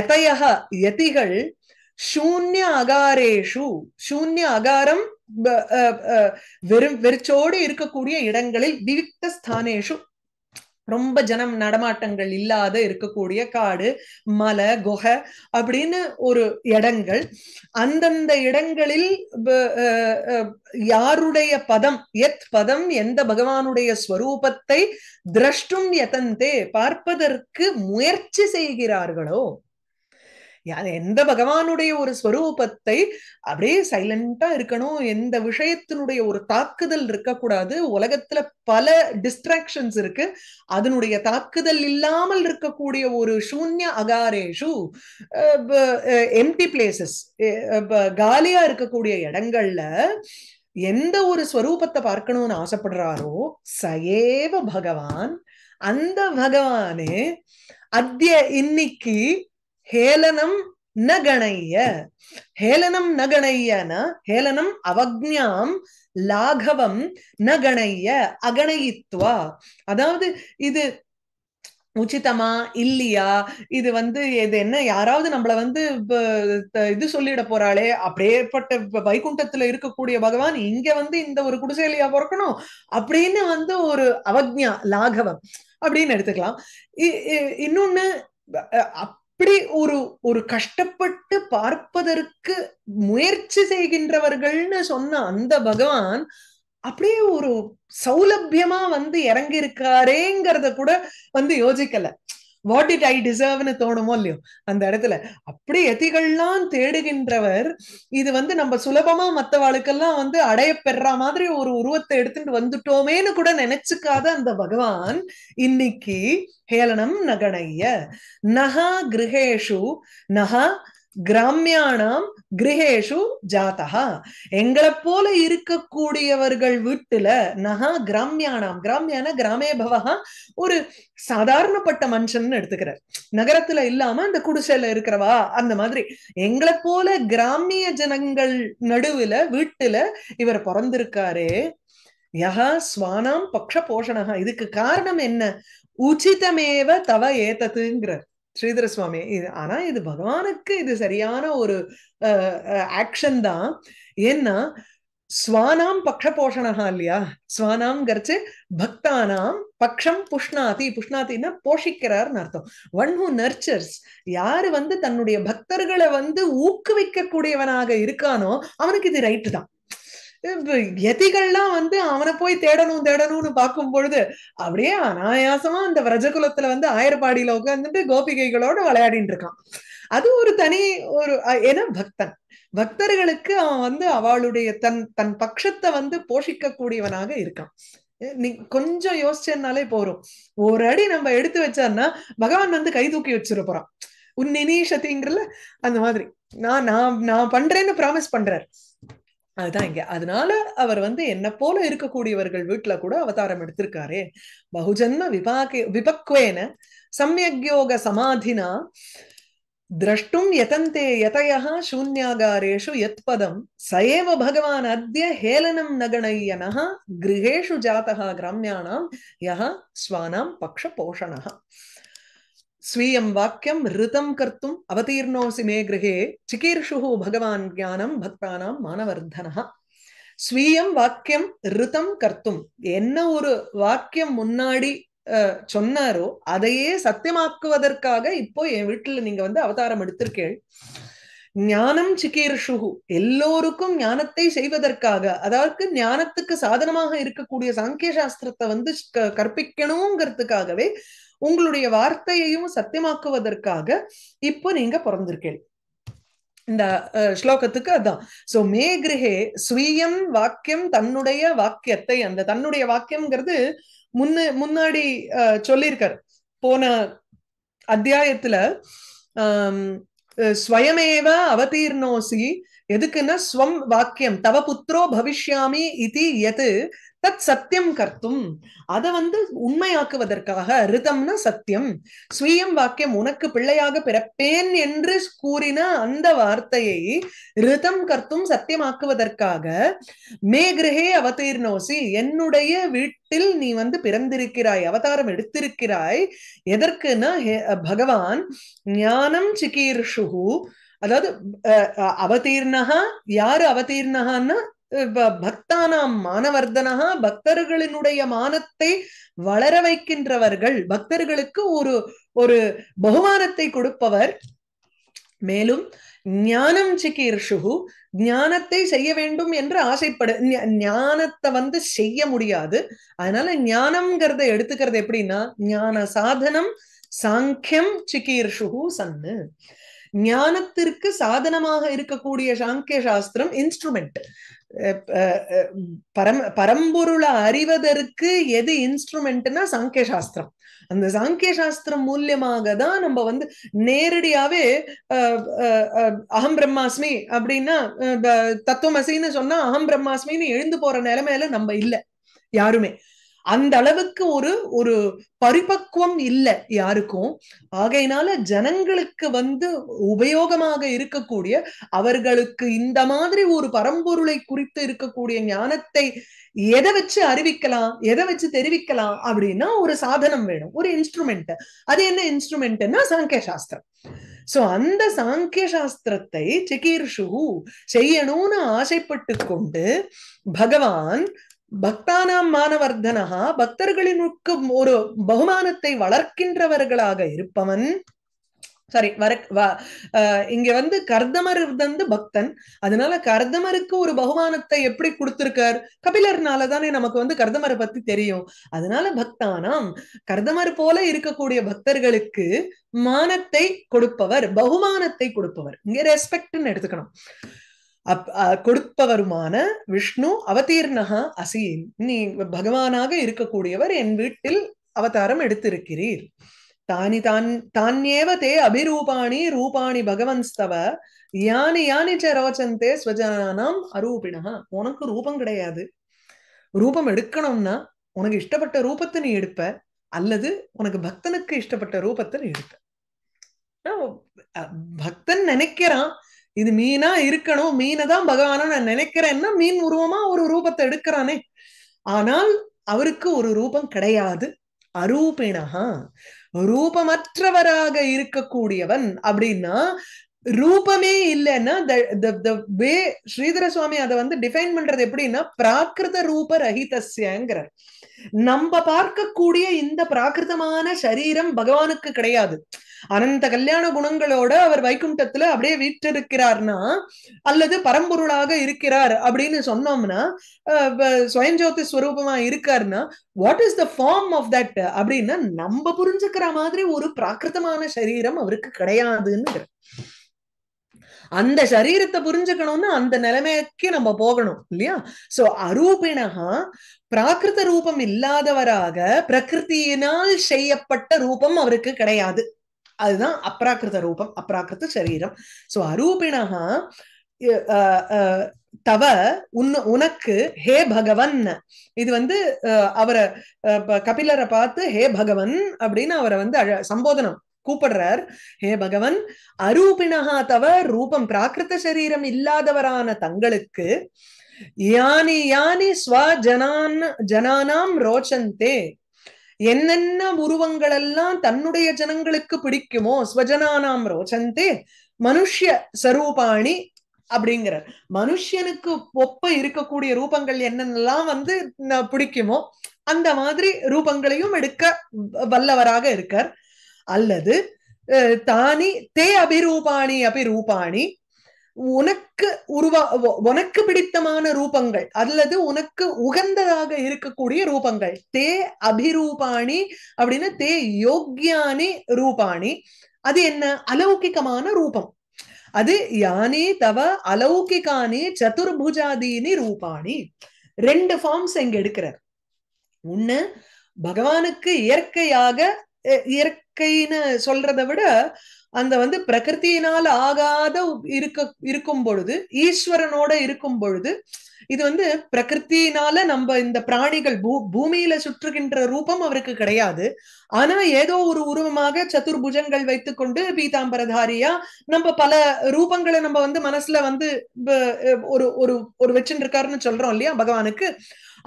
எதையக யதிகள் சூன்ய அகாரேஷு சூன்ய அகாரம் வெறும் வெறிச்சோடு இருக்கக்கூடிய இடங்களில் விவித்த ஸ்தானேஷு ரொம்ப ஜனம் நடமாட்டங்கள் இல்லாத இருக்கக்கூடிய காடு மலை குகை அப்படின்னு ஒரு இடங்கள் அந்தந்த இடங்களில் யாருடைய பதம் எத் பதம் எந்த பகவானுடைய ஸ்வரூபத்தை திரஷ்டும் எதந்தே பார்ப்பதற்கு முயற்சி செய்கிறார்களோ எந்த பகவானுடைய ஒரு ஸ்வரூபத்தை அப்படியே சைலண்டா இருக்கணும் எந்த விஷயத்தினுடைய ஒரு தாக்குதல் இருக்கக்கூடாது உலகத்துல பல டிஸ்ட்ராக்ஷன்ஸ் இருக்கு அதனுடைய தாக்குதல் இல்லாமல் இருக்கக்கூடிய ஒரு சூன்ய அகாரேஷு எம்டி பிளேசஸ் காலியா இருக்கக்கூடிய இடங்கள்ல எந்த ஒரு ஸ்வரூபத்தை பார்க்கணும்னு ஆசைப்படுறாரோ சயேவ பகவான் அந்த பகவானே அத்திய இன்னைக்கு ஹேலனம் ந கணைய ஹேலனம் ந கணையனா ஹேலனம் அவக்ஞாம் லாகவம் ந கணைய அகணயித்வா அதாவது இது உச்சிதமா இல்லையா இது வந்து இது என்ன யாராவது நம்மளை வந்து இது சொல்லிட போறாளே அப்படியேப்பட்ட வைகுண்டத்துல இருக்கக்கூடிய பகவான் இங்க வந்து இந்த ஒரு குடிசையிலையா பிறக்கணும் அப்படின்னு வந்து ஒரு அவக்ஞா லாகவம் அப்படின்னு எடுத்துக்கலாம் இன்னொன்னு இப்படி ஒரு ஒரு கஷ்டப்பட்டு பார்ப்பதற்கு முயற்சி செய்கின்றவர்கள்னு சொன்ன அந்த பகவான் அப்படியே ஒரு சௌலபியமா வந்து இறங்கி கூட வந்து யோசிக்கல வாட் இட் ஐ டிசர்வ்னு தோணுமோ இல்லையோ அந்த இடத்துல அப்படி எதிகள்லாம் தேடுகின்றவர் இது வந்து நம்ம சுலபமா வாழ்க்கெல்லாம் வந்து அடைய பெறா மாதிரி ஒரு உருவத்தை எடுத்துட்டு வந்துட்டோமேனு கூட நினைச்சுக்காத அந்த பகவான் இன்னைக்கு ஹேளனம் நகனைய நகா கிரகேஷு நகா கிராமியானாம் கிரகேஷு ஜாத்தகா எங்களை போல இருக்கக்கூடியவர்கள் வீட்டுல நகா கிராமியானாம் கிராமியான கிராமே பவகா ஒரு சாதாரணப்பட்ட மனுஷன் எடுத்துக்கிறார் நகரத்துல இல்லாம அந்த குடிசையில இருக்கிறவா அந்த மாதிரி எங்களை போல கிராமிய ஜனங்கள் நடுவுல வீட்டுல இவர் பிறந்திருக்காரு யகா ஸ்வானாம் பக்ஷ போஷணகா இதுக்கு காரணம் என்ன உச்சிதமேவ தவ ஏத்ததுங்கிறார் ஸ்ரீதர சுவாமி இது ஆனா இது பகவானுக்கு இது சரியான ஒரு ஆக்ஷன் தான் ஏன்னா ஸ்வானாம் பக்ஷ போஷணா இல்லையா ஸ்வானாம் கரைச்சு பக்தானாம் பக்ஷம் புஷ்ணாதி புஷ்ணாத்தின்னா போஷிக்கிறார்னு அர்த்தம் ஒன் ஹூ நர்ச்சர்ஸ் யாரு வந்து தன்னுடைய பக்தர்களை வந்து ஊக்குவிக்க கூடியவனாக இருக்கானோ அவனுக்கு இது ரைட்டு தான் எதிகள்லாம் வந்து அவனை போய் தேடணும் தேடணும்னு பார்க்கும் பொழுது அப்படியே அனாயாசமா அந்த விரஜகுலத்துல வந்து ஆயர்பாடியில உட்காந்துட்டு கோபிகைகளோட விளையாடிட்டு இருக்கான் அது ஒரு தனி ஒரு ஏன்னா பக்தன் பக்தர்களுக்கு அவன் வந்து அவளுடைய தன் தன் பட்சத்தை வந்து போஷிக்க கூடியவனாக இருக்கான் நீ கொஞ்சம் யோசிச்சேன்னாலே போறோம் ஒரு அடி நம்ம எடுத்து வச்சான்னா பகவான் வந்து கை தூக்கி வச்சிருப்போம் உன் நினீஷத்திங்கிறல அந்த மாதிரி நான் நான் நான் பண்றேன்னு ப்ராமிஸ் பண்றாரு அதுதான் இங்க அதனால அவர் வந்து என்ன போல இருக்கக்கூடியவர்கள் வீட்டுல கூட அவதாரம் எடுத்திருக்காரு பகுஜன்ம விபாக்கே விபக்வேன சமயக்யோக சமாதினா திரஷ்டும் யதந்தே யதயா சூன்யாகாரேஷு யத்பதம் சயேவ பகவான் அத்திய ஹேலனம் நகணையனா கிரகேஷு ஜாத்தகா கிராமியானாம் யஹ ஸ்வானாம் பக்ஷ போஷணா ஸ்வீயம் வாக்கியம் ரிதம் கர்த்தும் அவதீர்ணோசி மே கிரகே சிகீர்ஷு பகவான் ஞானம் பக்தானாம் மானவர்தனா ஸ்வீயம் வாக்கியம் ரிதம் கர்த்தும் என்ன ஒரு வாக்கியம் முன்னாடி சொன்னாரோ அதையே சத்தியமாக்குவதற்காக இப்போ என் வீட்டுல நீங்க வந்து அவதாரம் எடுத்திருக்கேள் ஞானம் சிகீர்ஷுகு எல்லோருக்கும் ஞானத்தை செய்வதற்காக அதாவது ஞானத்துக்கு சாதனமாக இருக்கக்கூடிய சாங்கிய சாஸ்திரத்தை வந்து கற்பிக்கணுங்கிறதுக்காகவே உங்களுடைய வார்த்தையையும் சத்தியமாக்குவதற்காக இப்போ நீங்க பிறந்திருக்கீள் இந்த ஸ்லோகத்துக்கு அதான் சோ மே கிரகே ஸ்வீயம் வாக்கியம் தன்னுடைய வாக்கியத்தை அந்த தன்னுடைய வாக்கியம்ங்கிறது முன்ன முன்னாடி சொல்லியிருக்கார் போன அத்தியாயத்துல ஸ்வயமேவ அவதீர்ணோசி எதுக்குன்னா ஸ்வம் வாக்கியம் தவ புத்திரோ பவிஷ்யாமி இது எது தத் சத்தியம் கர்த்தும் அதை வந்து உண்மையாக்குவதற்காக ரிதம்னா சத்தியம் ஸ்வீயம் வாக்கியம் உனக்கு பிள்ளையாக பிறப்பேன் என்று கூறின அந்த வார்த்தையை ரிதம் கர்த்தும் சத்தியமாக்குவதற்காக மே கிரகே அவதீர்ணோசி என்னுடைய வீட்டில் நீ வந்து பிறந்திருக்கிறாய் அவதாரம் எடுத்திருக்கிறாய் எதற்குன்னா பகவான் ஞானம் சிகீர்ஷுகு அதாவது அவதீர்ணகா யாரு அவதீர்ணகான்னா பக்தானாம் மானவர்தனா பக்தர்களினுடைய மானத்தை வளர வைக்கின்றவர்கள் பக்தர்களுக்கு ஒரு ஒரு பகுமானத்தை கொடுப்பவர் மேலும் ஞானம் சிகீர்ஷுகு ஞானத்தை செய்ய வேண்டும் என்று ஆசைப்படு ஞானத்தை வந்து செய்ய முடியாது அதனால ஞானம்ங்கிறத எடுத்துக்கிறது எப்படின்னா ஞான சாதனம் சாங்கியம் சிகீர்ஷுகு சன்னு ஞானத்திற்கு சாதனமாக இருக்கக்கூடிய சாங்கிய சாஸ்திரம் இன்ஸ்ட்ருமெண்ட் பரம் பரம்பொருளை அறிவதற்கு எது இன்ஸ்ட்ருமெண்ட்னா சாங்கிய சாஸ்திரம் அந்த சாங்கிய சாஸ்திரம் மூலியமாக தான் நம்ம வந்து நேரடியாவே அஹம் பிரம்மாஸ்மி அப்படின்னா தத்துவமசின்னு சொன்னா அகம் பிரம்மாஸ்மின்னு எழுந்து போற நிலைமையில நம்ம இல்லை யாருமே அந்த அளவுக்கு ஒரு ஒரு பரிபக்குவம் இல்லை யாருக்கும் ஆகையினால ஜனங்களுக்கு வந்து உபயோகமாக இருக்கக்கூடிய அவர்களுக்கு இந்த மாதிரி ஒரு பரம்பொருளை குறித்து இருக்கக்கூடிய ஞானத்தை எதை வச்சு அறிவிக்கலாம் எதை வச்சு தெரிவிக்கலாம் அப்படின்னா ஒரு சாதனம் வேணும் ஒரு இன்ஸ்ட்ருமெண்ட் அது என்ன இன்ஸ்ட்ருமெண்ட்னா சாங்கிய சாஸ்திரம் சோ அந்த சாங்கிய சாஸ்திரத்தை செகீர்ஷு செய்யணும்னு ஆசைப்பட்டு கொண்டு பகவான் பக்தானாம் மானவர்தனகா பக்தர்களினுக்கு ஒரு பகுமானத்தை வளர்க்கின்றவர்களாக இருப்பவன் சாரி வர இங்க வந்து கர்தமர் வந்து பக்தன் அதனால கர்தமருக்கு ஒரு பகுமானத்தை எப்படி கொடுத்திருக்கார் கபிலர்னால தானே நமக்கு வந்து கர்தமரை பத்தி தெரியும் அதனால பக்தானாம் கர்தமர் போல இருக்கக்கூடிய பக்தர்களுக்கு மானத்தை கொடுப்பவர் பகுமானத்தை கொடுப்பவர் இங்க ரெஸ்பெக்ட்னு எடுத்துக்கணும் கொடுப்பவருமான விஷ்ணு அவதீர்ணகா அசீன் நீ பகவானாக இருக்கக்கூடியவர் என் வீட்டில் அவதாரம் எடுத்திருக்கிறீர் தானி தான் தானியேவ தே அபிரூபாணி ரூபாணி பகவன்ஸ்தவ யானி யானி சரோச்சந்தே ரோச்சந்தே ஸ்வஜானாம் அரூபிணா உனக்கு ரூபம் கிடையாது ரூபம் எடுக்கணும்னா உனக்கு இஷ்டப்பட்ட ரூபத்தை நீ எடுப்ப அல்லது உனக்கு பக்தனுக்கு இஷ்டப்பட்ட ரூபத்தை நீ எடுப்ப பக்தன் நினைக்கிறான் இது மீனா இருக்கணும் மீனை தான் பகவானா நான் நினைக்கிறேன்னா மீன் உருவமா ஒரு ரூபத்தை எடுக்கிறானே ஆனால் அவருக்கு ஒரு ரூபம் கிடையாது அரூபேனஹா ரூபமற்றவராக இருக்கக்கூடியவன் அப்படின்னா ரூபமே இல்லைன்னா வே ஸ்ரீதர சுவாமி அதை வந்து டிஃபைன் பண்றது எப்படின்னா பிராகிருத ரூப ரஹிதஸ்யங்கிற நம்ம பார்க்கக்கூடிய இந்த பிராகிருதமான சரீரம் பகவானுக்கு கிடையாது அனந்த கல்யாண குணங்களோட அவர் வைக்குண்டத்துல அப்படியே வீற்றிருக்கிறார்னா அல்லது பரம்பொருளாக இருக்கிறார் அப்படின்னு சொன்னோம்னா சுயஞ்சோதி ஸ்வரூபமா இருக்காருன்னா what is the form of that அப்படின்னா நம்ம புரிஞ்சுக்கிற மாதிரி ஒரு பிராகிருதமான சரீரம் அவருக்கு கிடையாதுன்னு அந்த சரீரத்தை புரிஞ்சுக்கணும்னா அந்த நிலைமைக்கு நம்ம போகணும் இல்லையா சோ அரூபிணகா பிராகிருத ரூபம் இல்லாதவராக பிரகிருத்தியினால் செய்யப்பட்ட ரூபம் அவருக்கு கிடையாது அதுதான் அப்ராக்கிருத ரூபம் அப்ராக்கிருத சரீரம் சோ அரூபிணா தவ உன் உனக்கு ஹே பகவன் இது வந்து அவரை கபிலரை பார்த்து ஹே பகவன் அப்படின்னு அவரை வந்து அழ சம்போதனம் கூப்பிடுறார் ஹே பகவன் அரூபிணா தவ ரூபம் பிராகிருத சரீரம் இல்லாதவரான தங்களுக்கு யானி யானி ஸ்வ ஜனான் ஜனானாம் ரோச்சந்தே என்னென்ன உருவங்கள் எல்லாம் தன்னுடைய ஜனங்களுக்கு பிடிக்குமோ ஸ்வஜனானாம் ரோச்சந்தே மனுஷிய சரூபாணி அப்படிங்கிறார் மனுஷனுக்கு ஒப்ப இருக்கக்கூடிய ரூபங்கள் என்னென்னலாம் வந்து பிடிக்குமோ அந்த மாதிரி ரூபங்களையும் எடுக்க வல்லவராக இருக்கார் அல்லது தானி தே அபிரூபாணி அபிரூபாணி உனக்கு உருவா உனக்கு பிடித்தமான ரூபங்கள் அல்லது உனக்கு உகந்ததாக இருக்கக்கூடிய ரூபங்கள் தே அபிரூபாணி அப்படின்னு தே யோக்கியானி ரூபாணி அது என்ன அலௌகிகமான ரூபம் அது யானி தவ அலௌகிகானி சதுர்புஜாதீனி ரூபாணி ரெண்டு ஃபார்ம்ஸ் இங்க எடுக்கிறார் ஒண்ணு பகவானுக்கு இயற்கையாக இயற்கைன்னு சொல்றதை விட அந்த வந்து பிரகிருத்தியினால் ஆகாத இருக்க இருக்கும் பொழுது ஈஸ்வரனோட இருக்கும் பொழுது இது வந்து பிரகிருத்தினால நம்ம இந்த பிராணிகள் பூ பூமியில சுற்றுகின்ற ரூபம் அவருக்கு கிடையாது ஆனா ஏதோ ஒரு உருவமாக சதுர்புஜங்கள் வைத்துக்கொண்டு பீதாம்பரதாரியா நம்ம பல ரூபங்களை நம்ம வந்து மனசுல வந்து ஒரு ஒரு ஒரு வச்சுருக்காருன்னு சொல்றோம் இல்லையா பகவானுக்கு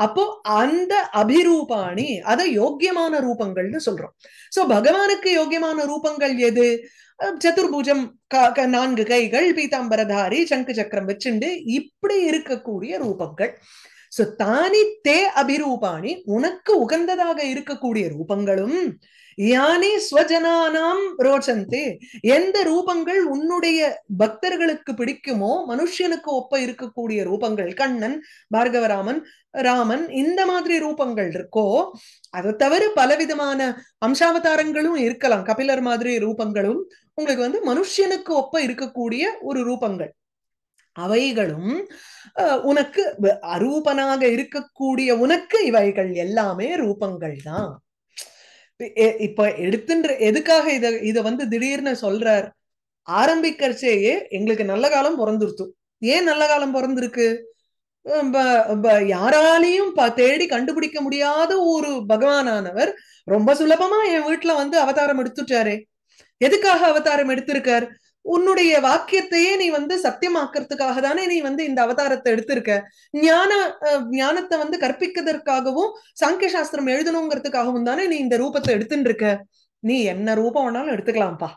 அப்போ அந்த அபிரூபாணி அதை யோக்கியமான ரூபங்கள்னு சொல்றோம் சோ பகவானுக்கு யோக்கியமான ரூபங்கள் எது சதுர்புஜம் நான்கு கைகள் பீதாம்பரதாரி சங்கு சக்கரம் வச்சுண்டு இப்படி இருக்கக்கூடிய ரூபங்கள் சோ தானி தே அபிரூபாணி உனக்கு உகந்ததாக இருக்கக்கூடிய ரூபங்களும் யானி ஸ்வஜனானாம் ரோச்சந்தி எந்த ரூபங்கள் உன்னுடைய பக்தர்களுக்கு பிடிக்குமோ மனுஷனுக்கு ஒப்ப இருக்கக்கூடிய ரூபங்கள் கண்ணன் பார்கவராமன் ராமன் இந்த மாதிரி ரூபங்கள் இருக்கோ அதை தவிர பலவிதமான அம்சாவதாரங்களும் இருக்கலாம் கபிலர் மாதிரி ரூபங்களும் உங்களுக்கு வந்து மனுஷனுக்கு ஒப்ப இருக்கக்கூடிய ஒரு ரூபங்கள் அவைகளும் உனக்கு அரூபனாக இருக்கக்கூடிய உனக்கு இவைகள் எல்லாமே ரூபங்கள் தான் இப்ப எடுத்துன்ற எதுக்காக இத இத வந்து திடீர்னு சொல்றார் ஆரம்பிக்கிறச்சேயே எங்களுக்கு நல்ல காலம் பிறந்திருத்து ஏன் நல்ல காலம் பிறந்திருக்கு யாராலையும் தேடி கண்டுபிடிக்க முடியாத ஒரு பகவானானவர் ரொம்ப சுலபமா என் வீட்டுல வந்து அவதாரம் எடுத்துட்டாரே எதுக்காக அவதாரம் எடுத்திருக்கார் உன்னுடைய வாக்கியத்தையே நீ வந்து சத்தியமாக்குறதுக்காக தானே நீ வந்து இந்த அவதாரத்தை எடுத்திருக்க ஞான ஞானத்தை வந்து கற்பிக்கதற்காகவும் சாங்கிய சாஸ்திரம் எழுதணுங்கிறதுக்காகவும் தானே நீ இந்த ரூபத்தை எடுத்துட்டு இருக்க நீ என்ன ரூபம் வேணாலும் எடுத்துக்கலாம்ப்பா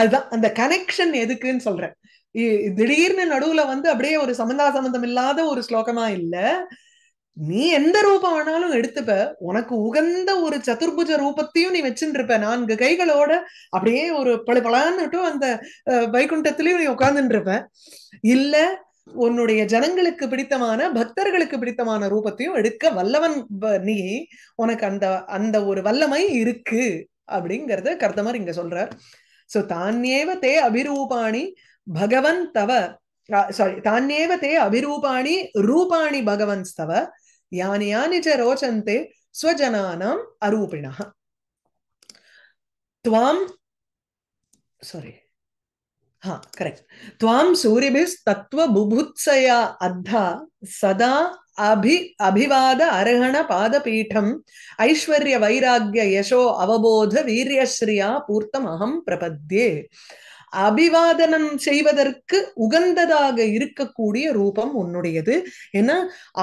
அதுதான் அந்த கனெக்ஷன் எதுக்குன்னு சொல்றேன் திடீர்னு நடுவுல வந்து அப்படியே ஒரு சம்பந்தா சம்பந்தம் இல்லாத ஒரு ஸ்லோகமா இல்ல நீ எந்த ரூபம் ஆனாலும் எடுத்துப்ப உனக்கு உகந்த ஒரு சதுர்புஜ ரூபத்தையும் நீ வச்சுருப்ப நான்கு கைகளோட அப்படியே ஒரு பழு பழான்னுட்டும் அந்த வைகுண்டத்திலயும் நீ இருப்ப இல்ல உன்னுடைய ஜனங்களுக்கு பிடித்தமான பக்தர்களுக்கு பிடித்தமான ரூபத்தையும் எடுக்க வல்லவன் நீ உனக்கு அந்த அந்த ஒரு வல்லமை இருக்கு அப்படிங்கறத கர்த்தமர் இங்க சொல்றார் சோ தானேவ தே அபிரூபாணி பகவன் தவ சாரி தானேவ தே அபிரூபாணி ரூபாணி பகவன் தவ यानि यानि च रोचन्ते स्वजनानाम् अरूपिणः त्वां सोरि हा करेक्ट त्वां सूरिभिस्तत्त्वबुभुत्सया अद्धा सदा अभि अभिवाद अर्हण पादपीठम् ऐश्वर्यवैराग्य यशो अवबोध वीर्यश्रिया पूर्तमहं प्रपद्ये அபிவாதனம் செய்வதற்கு உகந்ததாக இருக்கக்கூடிய ரூபம் உன்னுடையது ஏன்னா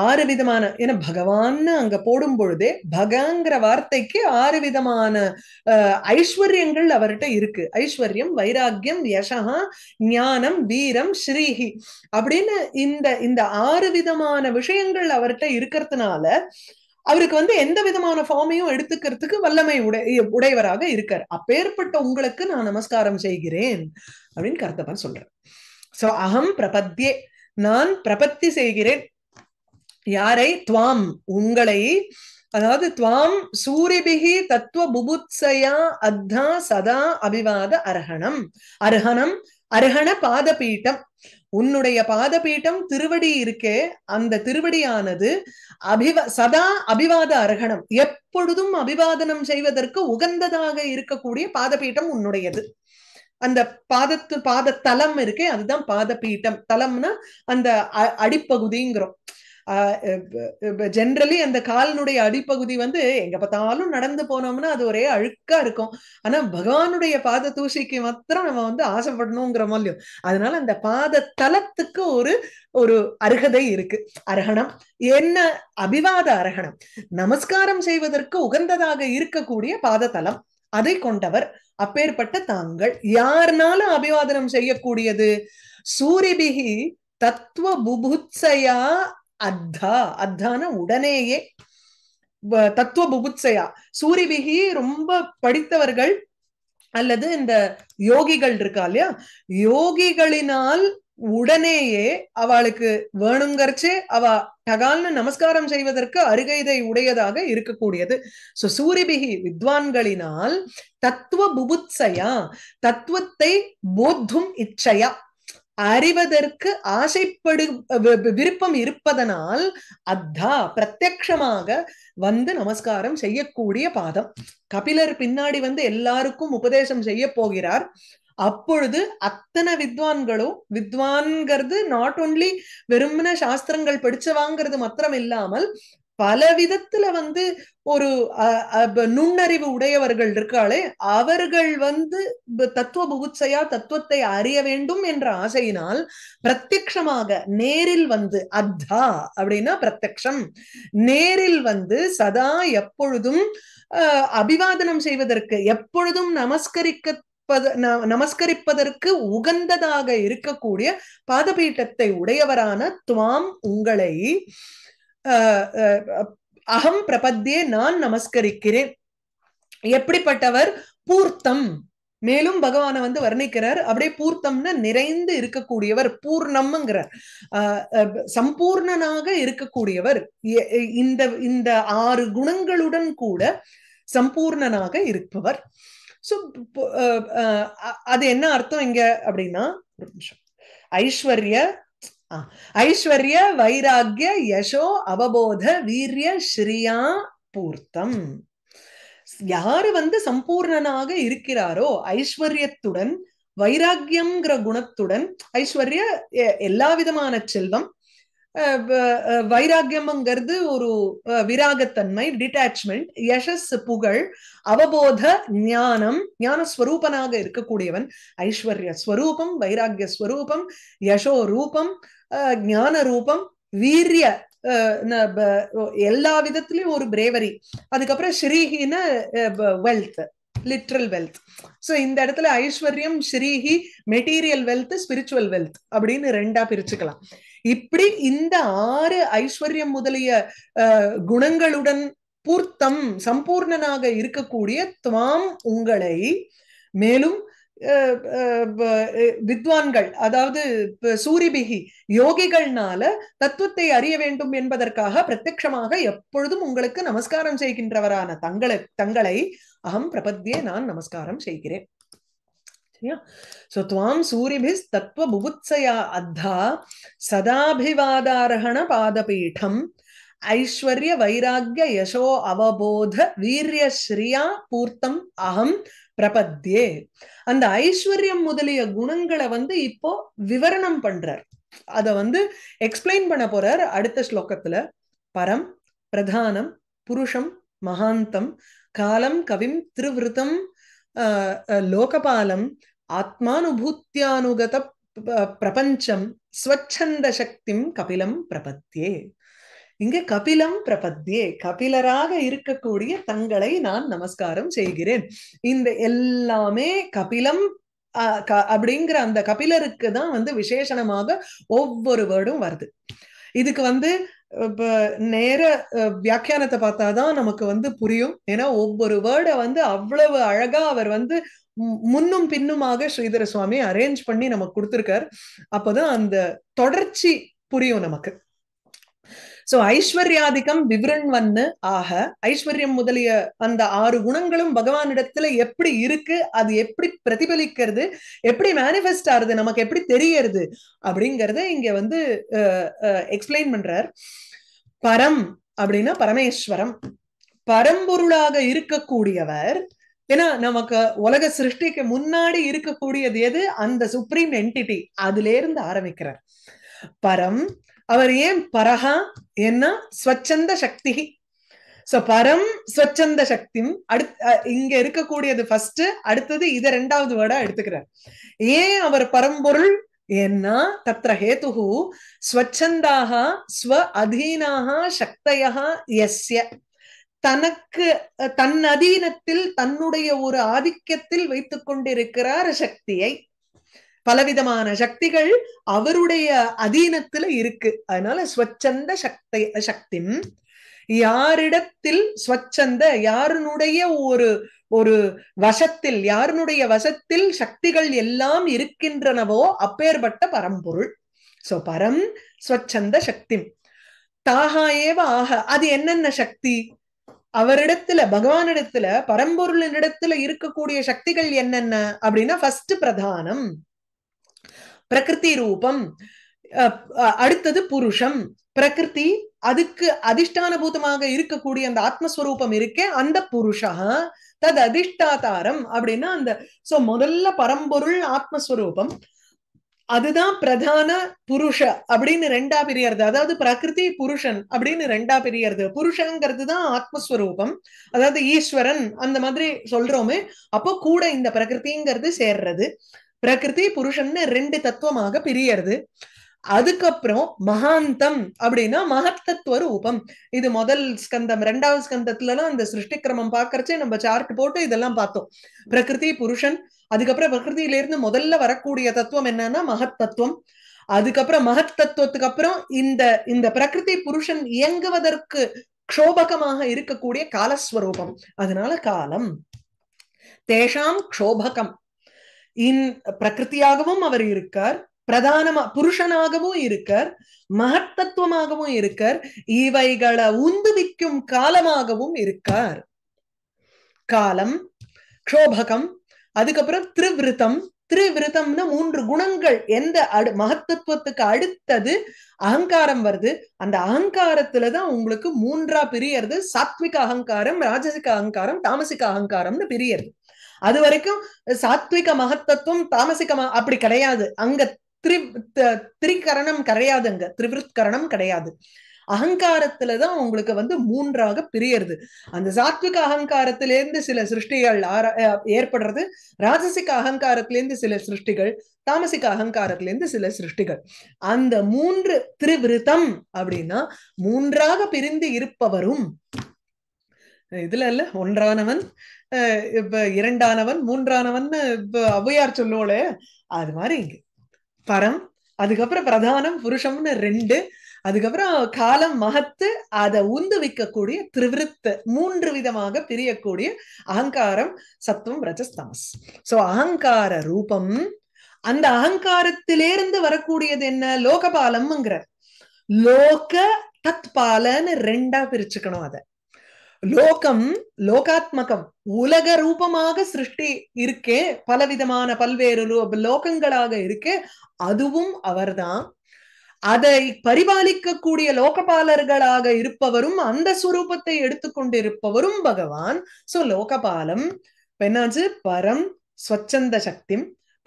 ஆறு விதமான ஏன்னா பகவான்னு அங்க போடும் பொழுதே பகங்கிற வார்த்தைக்கு ஆறு விதமான அஹ் ஐஸ்வர்யங்கள் அவர்கிட்ட இருக்கு ஐஸ்வர்யம் வைராக்கியம் யசகா ஞானம் வீரம் ஸ்ரீஹி அப்படின்னு இந்த இந்த ஆறு விதமான விஷயங்கள் அவர்கிட்ட இருக்கிறதுனால அவருக்கு வந்து எந்த விதமான ஃபார்மையும் எடுத்துக்கிறதுக்கு வல்லமை உடை உடையவராக இருக்கார் அப்பேற்பட்ட உங்களுக்கு நான் நமஸ்காரம் செய்கிறேன் அப்படின்னு கருத்தப்பன் சொல்றேன் சோ அகம் பிரபத்தியே நான் பிரபத்தி செய்கிறேன் யாரை துவாம் உங்களை அதாவது துவாம் சூரிபிகி தத்துவ புபுத்சயா அத்தா சதா அபிவாத அர்ஹணம் அர்ஹணம் அர்ஹண பாதபீட்டம் உன்னுடைய பாதபீட்டம் திருவடி இருக்கே அந்த திருவடியானது அபிவ சதா அபிவாத அர்ஹணம் எப்பொழுதும் அபிவாதனம் செய்வதற்கு உகந்ததாக இருக்கக்கூடிய பாதபீட்டம் உன்னுடையது அந்த பாதத்து பாத தலம் இருக்கே அதுதான் பாதபீட்டம் தலம்னா அந்த அடிப்பகுதிங்கிறோம் ஜென்ரலி அந்த கால்னுடைய அடிப்பகுதி வந்து எங்க பார்த்தாலும் நடந்து போனோம்னா அது ஒரே அழுக்கா இருக்கும் ஆனா பகவானுடைய பாத தூசிக்கு மாத்திரம் நம்ம வந்து ஆசைப்படணுங்கிற மூலியம் அதனால அந்த பாத தலத்துக்கு ஒரு ஒரு அருகதை இருக்கு அரகணம் என்ன அபிவாத அரகணம் நமஸ்காரம் செய்வதற்கு உகந்ததாக இருக்கக்கூடிய தலம் அதை கொண்டவர் அப்பேற்பட்ட தாங்கள் யாருனாலும் அபிவாதனம் செய்யக்கூடியது சூரிபிகி தத்துவ புபுத்சையா அத்தா அத்தான உடனேயே தத்துவ புகுத்சையா சூரிபிகி ரொம்ப படித்தவர்கள் அல்லது இந்த யோகிகள் இருக்கா இல்லையா யோகிகளினால் உடனேயே அவளுக்கு வேணுங்கிறச்சே அவ டகால்னு நமஸ்காரம் செய்வதற்கு அருகைதை உடையதாக இருக்கக்கூடியது சோ சூரிபிகி வித்வான்களினால் தத்துவ புபுத்சையா தத்துவத்தை போத்தும் இச்சையா அறிவதற்கு ஆசைப்படு விருப்பம் இருப்பதனால் அத்தா பிரத்யக்ஷமாக வந்து நமஸ்காரம் செய்யக்கூடிய பாதம் கபிலர் பின்னாடி வந்து எல்லாருக்கும் உபதேசம் செய்ய போகிறார் அப்பொழுது அத்தனை வித்வான்களும் வித்வான்கிறது நாட் ஓன்லி வெறும்ன சாஸ்திரங்கள் படிச்சவாங்கிறது மாத்திரம் இல்லாமல் பல விதத்துல வந்து ஒரு நுண்ணறிவு உடையவர்கள் இருக்காளே அவர்கள் வந்து தத்துவ புகுச்சையா தத்துவத்தை அறிய வேண்டும் என்ற ஆசையினால் பிரத்யக்ஷமாக நேரில் வந்து அத்தா அப்படின்னா பிரத்யக்ஷம் நேரில் வந்து சதா எப்பொழுதும் அபிவாதனம் செய்வதற்கு எப்பொழுதும் நமஸ்கரிக்க நமஸ்கரிப்பதற்கு உகந்ததாக இருக்கக்கூடிய பாதபீட்டத்தை உடையவரான துவாம் உங்களை அகம் பிரபத்தியே நான் நமஸ்கரிக்கிறேன் எப்படிப்பட்டவர் பூர்த்தம் மேலும் பகவானை வந்து வர்ணிக்கிறார் அப்படியே பூர்த்தம்னா நிறைந்து இருக்கக்கூடியவர் பூர்ணம்ங்கிறார் சம்பூர்ணனாக இருக்கக்கூடியவர் இந்த இந்த ஆறு குணங்களுடன் கூட சம்பூர்ணனாக இருப்பவர் ஸோ அது என்ன அர்த்தம் இங்க அப்படின்னா ஐஸ்வர்ய ஐஸ்வர்ய வைராகிய யசோ அவபோத வீரிய ஸ்ரீயா பூர்த்தம் யாரு வந்து சம்பூர்ணனாக இருக்கிறாரோ ஐஸ்வர்யத்துடன் வைராக்கியம்ங்கிற குணத்துடன் ஐஸ்வர்ய எல்லா விதமான செல்வம் வைராக்கியம்ங்கிறது ஒரு விராகத்தன்மை டிட்டாச்மெண்ட் யசஸ் புகழ் அவபோத ஞானம் ஞான ஸ்வரூபனாக இருக்கக்கூடியவன் ஐஸ்வர்ய ஸ்வரூபம் வைராக்கிய ஸ்வரூபம் யசோ ரூபம் ஞான ரூபம் வீரிய எல்லா விதத்திலயும் ஒரு பிரேவரி அதுக்கப்புறம் ஸ்ரீஹின வெல்த் லிட்ரல் வெல்த் சோ இந்த இடத்துல ஐஸ்வர்யம் ஸ்ரீஹி மெட்டீரியல் வெல்த் ஸ்பிரிச்சுவல் வெல்த் அப்படின்னு ரெண்டா பிரிச்சுக்கலாம் இப்படி இந்த ஆறு ஐஸ்வர்யம் முதலிய குணங்களுடன் பூர்த்தம் சம்பூர்ணனாக இருக்கக்கூடிய துவாம் உங்களை மேலும் வித்வான்கள் அதாவது சூரிபிகி யோகிகள்னால தத்துவத்தை அறிய வேண்டும் என்பதற்காக பிரத்யமாக எப்பொழுதும் உங்களுக்கு நமஸ்காரம் செய்கின்றவரான தங்களை தங்களை அகம் பிரபத்தியே நான் நமஸ்காரம் செய்கிறேன் சூரிபி தத்துவ புபுத்சயா அத்தா சதாபிவாதாரஹண பாதபீடம் ஐஸ்வர்ய வைராகிய யசோ அவபோத வீரிய ஸ்ரீயா பூர்த்தம் அகம் பிரபத்தியே அந்த ஐஸ்வர்யம் முதலிய குணங்களை வந்து இப்போ விவரணம் பண்றார் அத வந்து எக்ஸ்பிளைன் பண்ண போறார் அடுத்த ஸ்லோகத்துல பரம் பிரதானம் புருஷம் மகாந்தம் காலம் கவிம் திருவிருத்தம் லோகபாலம் ஆத்மானுபூத்தியானுகத பிரபஞ்சம் ஸ்வச்சந்த சக்திம் கபிலம் பிரபத்தியே இங்கு கபிலம் பிரபத்தியே கபிலராக இருக்கக்கூடிய தங்களை நான் நமஸ்காரம் செய்கிறேன் இந்த எல்லாமே கபிலம் அப்படிங்கிற அந்த கபிலருக்கு தான் வந்து விசேஷனமாக ஒவ்வொரு வேர்டும் வருது இதுக்கு வந்து இப்போ நேர வியாக்கியானத்தை பார்த்தாதான் நமக்கு வந்து புரியும் ஏன்னா ஒவ்வொரு வேர்டை வந்து அவ்வளவு அழகா அவர் வந்து முன்னும் பின்னுமாக ஸ்ரீதர சுவாமி அரேஞ்ச் பண்ணி நமக்கு கொடுத்துருக்கார் அப்போதான் அந்த தொடர்ச்சி புரியும் நமக்கு சோ ஐஸ்வர்யாதிக்கம் வந்து ஆக ஐஸ்வர்யம் முதலிய அந்த ஆறு குணங்களும் பகவானிடத்துல எப்படி இருக்கு அது எப்படி பிரதிபலிக்கிறது எப்படி மேனிஃபெஸ்ட் ஆகுது நமக்கு எப்படி தெரியறது அப்படிங்கறத இங்க வந்து எக்ஸ்பிளைன் பண்றார் பரம் அப்படின்னா பரமேஸ்வரம் பரம்பொருளாக இருக்கக்கூடியவர் ஏன்னா நமக்கு உலக சிருஷ்டிக்கு முன்னாடி இருக்கக்கூடியது எது அந்த சுப்ரீம் என்டிட்டி அதுல இருந்து ஆரம்பிக்கிறார் பரம் அவர் ஏன் பரஹா என்ன ஸ்வச்சந்த சக்தி சோ பரம் ஸ்வச்சந்த சக்தி அடுத்து இங்க இருக்கக்கூடியது ஃபர்ஸ்ட் அடுத்தது இத ரெண்டாவது வேர்டா எடுத்துக்கிறார் ஏன் அவர் பரம்பொருள் என்ன தத்திர ஹேத்து ஸ்வச்சந்தாக ஸ்வ அதீனாக சக்தையா எஸ்ய தனக்கு தன் அதீனத்தில் தன்னுடைய ஒரு ஆதிக்கத்தில் வைத்துக் கொண்டிருக்கிறார் சக்தியை பலவிதமான சக்திகள் அவருடைய அதீனத்துல இருக்கு அதனால ஸ்வச்சந்த சக்தி சக்தி யாரிடத்தில் ஸ்வச்சந்த யாருனுடைய ஒரு ஒரு வசத்தில் யாருனுடைய வசத்தில் சக்திகள் எல்லாம் இருக்கின்றனவோ அப்பேற்பட்ட பரம்பொருள் சோ பரம் ஸ்வச்சந்த சக்தி தாகா ஏவ ஆக அது என்னென்ன சக்தி அவரிடத்துல பகவானிடத்துல பரம்பொருளினிடத்துல இருக்கக்கூடிய சக்திகள் என்னென்ன அப்படின்னா ஃபர்ஸ்ட் பிரதானம் பிரகிருதி ரூபம் அடுத்தது புருஷம் பிரகிருதி அதுக்கு பூதமாக இருக்கக்கூடிய அந்த ஆத்மஸ்வரூபம் இருக்கே அந்த புருஷா தது அதிஷ்டாதாரம் அப்படின்னா அந்த சோ முதல்ல பரம்பொருள் ஆத்மஸ்வரூபம் அதுதான் பிரதான புருஷ அப்படின்னு ரெண்டா பிரியறது அதாவது பிரகிருதி புருஷன் அப்படின்னு ரெண்டா பிரியறது புருஷங்கிறது தான் ஆத்மஸ்வரூபம் அதாவது ஈஸ்வரன் அந்த மாதிரி சொல்றோமே அப்போ கூட இந்த பிரகிருதிங்கிறது சேர்றது பிரகிருதி புருஷன்னு ரெண்டு தத்துவமாக பிரியறது அதுக்கப்புறம் மகாந்தம் அப்படின்னா மகத்தத்துவ ரூபம் இது முதல் ஸ்கந்தம் ரெண்டாவது ஸ்கந்தத்துல எல்லாம் அந்த சிருஷ்டி கிரமம் பாக்குறச்சே நம்ம சார்ட் போட்டு இதெல்லாம் பார்த்தோம் பிரகிருதி புருஷன் அதுக்கப்புறம் பிரகிருதியில இருந்து முதல்ல வரக்கூடிய தத்துவம் என்னன்னா மகத்தத்துவம் அதுக்கப்புறம் மகத்தத்துவத்துக்கு அப்புறம் இந்த இந்த பிரகிருதி புருஷன் இயங்குவதற்கு க்ஷோபகமாக இருக்கக்கூடிய காலஸ்வரூபம் அதனால காலம் தேஷாம் க்ஷோபகம் இன் பிரகிருத்தியாகவும் அவர் இருக்கார் பிரதானமா புருஷனாகவும் இருக்கார் மகத்தத்துவமாகவும் இருக்கார் இவைகளை உந்துவிக்கும் காலமாகவும் இருக்கார் காலம் க்ஷோபகம் அதுக்கப்புறம் திருவிருத்தம் திருவிருத்தம்னு மூன்று குணங்கள் எந்த அடு மகத்தத்துவத்துக்கு அடுத்தது அகங்காரம் வருது அந்த அகங்காரத்துலதான் உங்களுக்கு மூன்றா பிரியறது சாத்விக அகங்காரம் ராஜசிக அகங்காரம் தாமசிக அகங்காரம்னு பிரியறது அது வரைக்கும் சாத்விக மகத்தத்துவம் தாமசிக அப்படி கிடையாது அங்க திரி திரிகரணம் கிடையாது அங்க திரிவிருத்கரணம் கிடையாது அகங்காரத்துலதான் உங்களுக்கு வந்து மூன்றாக பிரியறது அந்த சாத்விக இருந்து சில சிருஷ்டிகள் ஏற்படுறது ராஜசிக இருந்து சில சிருஷ்டிகள் தாமசிக இருந்து சில சிருஷ்டிகள் அந்த மூன்று திருவிருத்தம் அப்படின்னா மூன்றாக பிரிந்து இருப்பவரும் இதுல இல்ல ஒன்றானவன் இப்ப இரண்டானவன் மூன்றானவன் இப்ப ஔவையார் சொல்லுவோலே அது மாதிரி இங்க பரம் அதுக்கப்புறம் பிரதானம் புருஷம்னு ரெண்டு அதுக்கப்புறம் காலம் மகத்து அதை உந்து விற்கக்கூடிய திருவிருத்த மூன்று விதமாக பிரியக்கூடிய அகங்காரம் சத்துவம் ரஜஸ்தமஸ் சோ அகங்கார ரூபம் அந்த அகங்காரத்திலிருந்து வரக்கூடியது என்ன லோகபாலம்ங்கிற லோக தத்பாலன்னு ரெண்டா பிரிச்சுக்கணும் அதை லோகம் லோகாத்மகம் உலக ரூபமாக சிருஷ்டி இருக்கே பலவிதமான பல்வேறு லோகங்களாக இருக்கே அதுவும் அவர்தான் அதை பரிபாலிக்கக்கூடிய லோகபாலர்களாக இருப்பவரும் அந்த சுரூபத்தை எடுத்துக்கொண்டிருப்பவரும் பகவான் சோ லோகபாலம் என்னாச்சு பரம் ஸ்வச்சந்த சக்தி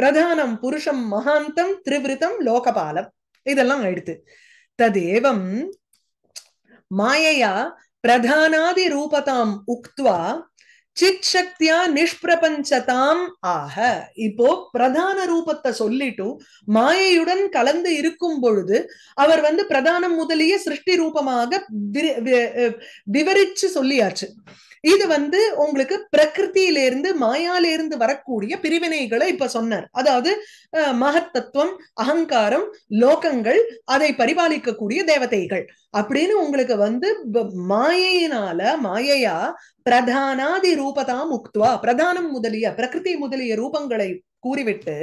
பிரதானம் புருஷம் மகாந்தம் திரிவிருத்தம் லோகபாலம் இதெல்லாம் எடுத்து ததேவம் மாயையா பிரதானாதி ரூபதாம் உக்துவா சித் சக்தியா நிஷ்பிரபஞ்சதாம் ஆக இப்போ பிரதான ரூபத்தை சொல்லிட்டு மாயையுடன் கலந்து இருக்கும் பொழுது அவர் வந்து பிரதானம் முதலிய சிருஷ்டி ரூபமாக விவரிச்சு சொல்லியாச்சு இது வந்து உங்களுக்கு பிரகிருத்தியிலிருந்து மாயாலிருந்து வரக்கூடிய பிரிவினைகளை இப்ப சொன்னார் அதாவது மகத்தத்துவம் அகங்காரம் லோகங்கள் அதை பரிபாலிக்கக்கூடிய தேவதைகள் அப்படின்னு உங்களுக்கு வந்து மாயையினால மாயையா பிரதானாதி ரூபதா முக்துவா பிரதானம் முதலிய பிரகிருதி முதலிய ரூபங்களை கூறிவிட்டு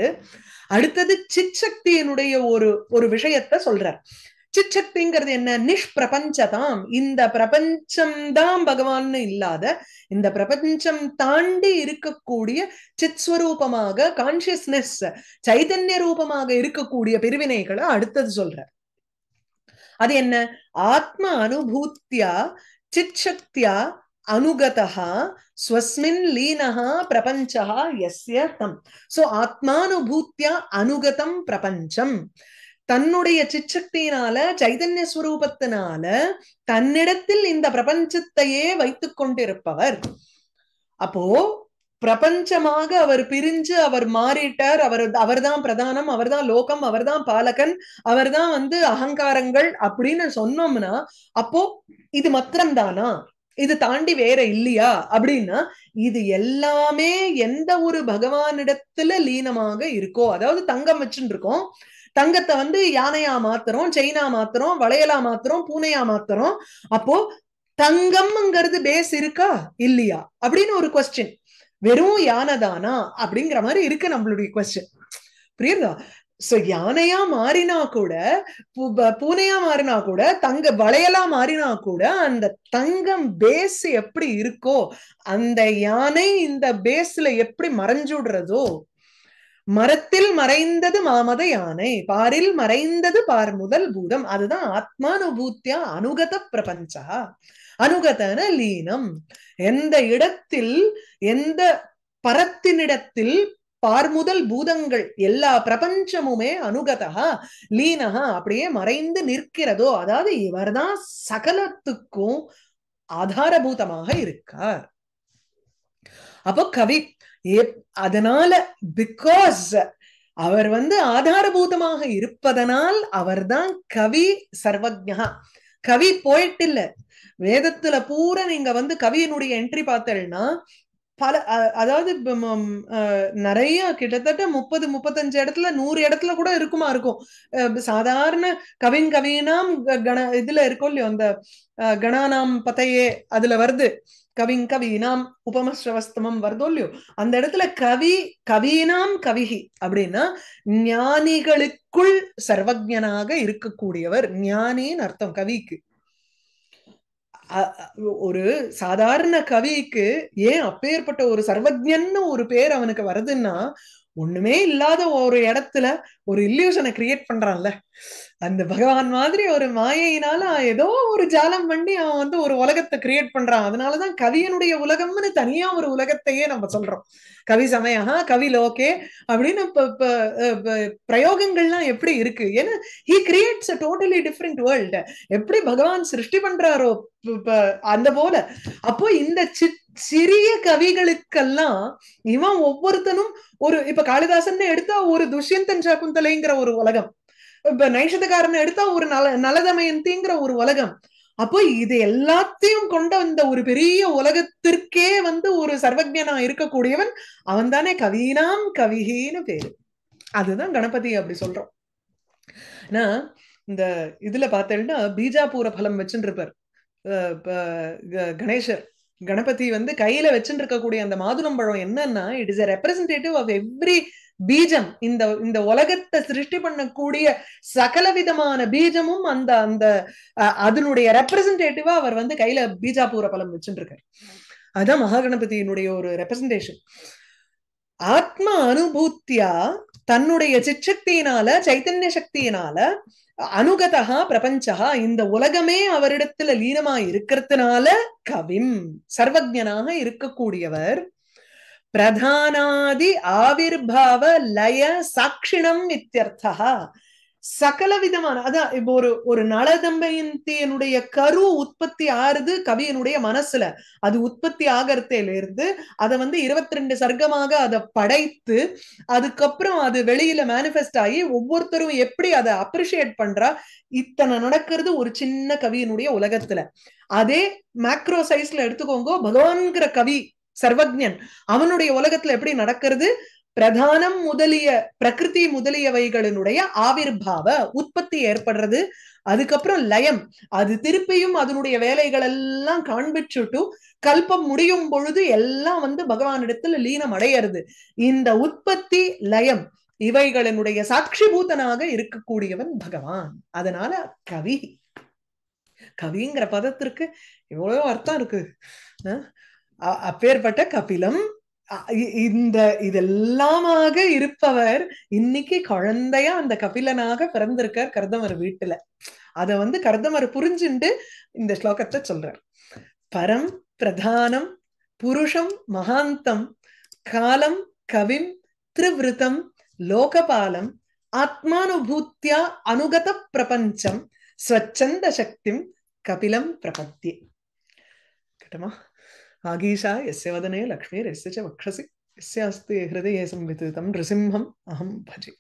அடுத்தது சிச்சக்தியினுடைய ஒரு ஒரு விஷயத்த சொல்றார் சிச்சக்திங்கிறது என்ன நிஷ்பிரபஞ்சதாம் இந்த பிரபஞ்சம்தான் பகவான் இல்லாத இந்த பிரபஞ்சம் தாண்டி இருக்கக்கூடிய சித்ஸ்வரூபமாக கான்சியஸ்னஸ் சைதன்ய ரூபமாக இருக்கக்கூடிய பிரிவினைகளை அடுத்தது சொல்ற அது என்ன ஆத்ம அனுபூத்தியா சிச்சக்தியா அனுகதா ஸ்வஸ்மின் லீனஹா பிரபஞ்சா எஸ்ய தம் சோ ஆத்மானுபூத்தியா அனுகதம் பிரபஞ்சம் தன்னுடைய சிச்சக்தியினால சைதன்ய சுரூபத்தினால தன்னிடத்தில் இந்த பிரபஞ்சத்தையே வைத்துக் கொண்டிருப்பவர் அப்போ பிரபஞ்சமாக அவர் பிரிஞ்சு அவர் மாறிட்டார் அவர் அவர்தான் பிரதானம் அவர்தான் லோகம் அவர்தான் பாலகன் அவர்தான் வந்து அகங்காரங்கள் அப்படின்னு சொன்னோம்னா அப்போ இது மாத்திரம் தானா இது தாண்டி வேற இல்லையா அப்படின்னா இது எல்லாமே எந்த ஒரு பகவானிடத்துல லீனமாக இருக்கோ அதாவது தங்கம் வச்சுருக்கோம் இருக்கோம் தங்கத்தை வந்து யானையா மாத்துறோம் செயினா மாத்துறோம் வளையலா மாத்துறோம் பூனையா மாத்துறோம் அப்போ தங்கம்ங்கிறது பேஸ் இருக்கா இல்லையா அப்படின்னு ஒரு கொஸ்டின் வெறும் யானை தானா அப்படிங்கிற மாதிரி இருக்கு நம்மளுடைய கொஸ்டின் புரியுதா சோ யானையா மாறினா கூட பூனையா மாறினா கூட தங்க வளையலா மாறினா கூட அந்த தங்கம் பேஸ் எப்படி இருக்கோ அந்த யானை இந்த பேஸ்ல எப்படி மறைஞ்சுடுறதோ மரத்தில் மறைந்தது மாமத யானை பாரில் மறைந்தது பார் முதல் பூதம் அதுதான் ஆத்மானுபூத்தியா அனுகத பிரபஞ்சா அனுகதன லீனம் எந்த இடத்தில் எந்த பரத்தினிடத்தில் பார்முதல் பூதங்கள் எல்லா பிரபஞ்சமுமே அனுகதா லீனகா அப்படியே மறைந்து நிற்கிறதோ அதாவது இவர்தான் சகலத்துக்கும் ஆதாரபூதமாக இருக்கார் அப்போ கவி அதனால பிகாஸ் அவர் வந்து ஆதாரபூதமாக இருப்பதனால் அவர்தான் கவி சர்வஜா கவி போயிட்டு இல்ல வேதத்துல பூரா நீங்க வந்து கவியினுடைய என்ட்ரி பார்த்தல்னா பல அதாவது நிறைய கிட்டத்தட்ட முப்பது முப்பத்தஞ்சு இடத்துல நூறு இடத்துல கூட இருக்குமா இருக்கும் சாதாரண கவின் கவினாம் கண இதுல இருக்கும் இல்லையோ அந்த கணானாம் பத்தையே அதுல வருது கவிங் கவினாம் உபமஸ்ரவஸ்தமம் வருதோ இல்லையோ அந்த இடத்துல கவி கவீனாம் கவிகி அப்படின்னா ஞானிகளுக்குள் சர்வஜனாக இருக்கக்கூடியவர் ஞானின்னு அர்த்தம் கவிக்கு ஒரு சாதாரண கவிக்கு ஏன் அப்பேற்பட்ட ஒரு சர்வஜன்னு ஒரு பேர் அவனுக்கு வருதுன்னா ஒண்ணுமே இல்லாத ஒரு இடத்துல ஒரு இல்யூஷனை கிரியேட் பண்றான்ல அந்த பகவான் மாதிரி ஒரு மாயையினால ஏதோ ஒரு ஜாலம் பண்ணி அவன் வந்து ஒரு உலகத்தை கிரியேட் பண்றான் அதனாலதான் கவியனுடைய உலகம்னு தனியா ஒரு உலகத்தையே நம்ம சொல்றோம் கவி சமயா கவி லோகே அப்படின்னு பிரயோகங்கள்லாம் எப்படி இருக்கு ஏன்னா he creates a totally different world எப்படி பகவான் சிருஷ்டி பண்றாரோ அந்த போல அப்போ இந்த சிறிய கவிகளுக்கெல்லாம் இவன் ஒவ்வொருத்தனும் ஒரு இப்ப காளிதாசன் எடுத்தா ஒரு துஷ்யந்தன் சகுந்தலைங்கிற ஒரு உலகம் இப்ப நைஷத்துக்காரன் எடுத்தா ஒரு நல நலதமயந்திங்கிற ஒரு உலகம் அப்போ இது எல்லாத்தையும் கொண்ட அந்த ஒரு பெரிய உலகத்திற்கே வந்து ஒரு சர்வஜனா இருக்கக்கூடியவன் அவன் தானே கவினாம் கவிகின்னு பேரு அதுதான் கணபதி அப்படி சொல்றோம் இந்த இதுல பார்த்தேன்னா பீஜாபூர பலம் வச்சுருப்பார் கணேசர் கணபதி வந்து கையில வச்சுருக்கக்கூடிய அந்த மாதுளம்பழம் என்னன்னா it is a representative of every பீஜம் இந்த இந்த உலகத்தை சிருஷ்டி பண்ணக்கூடிய சகல விதமான பீஜமும் அந்த அந்த அதனுடைய ரெப்ரசன்டேட்டிவா அவர் வந்து கையில பீஜாபூர பலம் வச்சுருக்காரு அதுதான் மகாகணபதியினுடைய ஒரு ரெப்ரசன்டேஷன் ஆத்ம அனுபூத்தியா தன்னுடைய சிச்சக்தியினால சைத்தன்ய சக்தியினால அனுகதா பிரபஞ்சா இந்த உலகமே அவரிடத்துல லீனமா இருக்கிறதுனால கவிம் சர்வஜனாக இருக்கக்கூடியவர் பிரதானாதி ஆவிர்பாவ லய சாட்சிணம் இத்தியர்த்தா சகல விதமான அதான் இப்போ ஒரு ஒரு நலதம்பயந்தியனுடைய கரு உற்பத்தி ஆறுது கவியனுடைய மனசுல அது உற்பத்தி ஆகிறதுல இருந்து அதை வந்து இருபத்தி ரெண்டு சர்க்கமாக அதை படைத்து அதுக்கப்புறம் அது வெளியில மேனிஃபெஸ்ட் ஆகி ஒவ்வொருத்தரும் எப்படி அதை அப்ரிஷியேட் பண்றா இத்தனை நடக்கிறது ஒரு சின்ன கவியினுடைய உலகத்துல அதே மேக்ரோ சைஸ்ல எடுத்துக்கோங்க பகவான்கிற கவி சர்வஜன் அவனுடைய உலகத்துல எப்படி நடக்கிறது பிரதானம் முதலிய பிரகிருதி முதலியவைகளினுடைய பாவ உற்பத்தி ஏற்படுறது அதுக்கப்புறம் லயம் அது திருப்பியும் அதனுடைய வேலைகள் எல்லாம் காண்பிச்சுட்டு கல்பம் முடியும் பொழுது எல்லாம் வந்து பகவானிடத்துல லீனம் அடையிறது இந்த உற்பத்தி லயம் இவைகளினுடைய பூத்தனாக இருக்கக்கூடியவன் பகவான் அதனால கவி கவிங்கிற பதத்திற்கு எவ்வளவு அர்த்தம் இருக்கு அப்பேற்பட்ட கபிலம் இந்த இதெல்லாமாக இருப்பவர் இன்னைக்கு குழந்தையா அந்த கபிலனாக பிறந்திருக்கார் கர்தமர் வீட்டுல அத வந்து கர்தமர் புரிஞ்சுண்டு இந்த ஸ்லோகத்தை சொல்றார் பரம் பிரதானம் புருஷம் மகாந்தம் காலம் கவிம் திருவிருதம் லோகபாலம் ஆத்மானுபூத்தியா அனுகத பிரபஞ்சம் ஸ்வச்சந்த சக்திம் கபிலம் பிரபத்தி கட்டமா आगीशा यस्य वदने यस्य च वक्षसि यस्य अस्ति हृदये संवितरितं नृसिंहम् अहं भजे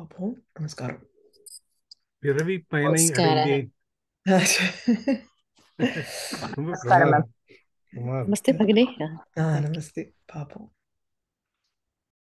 अपों नमस्कारः பிறவி பயனை நமஸ்தே நமஸ்தே பாப்போம்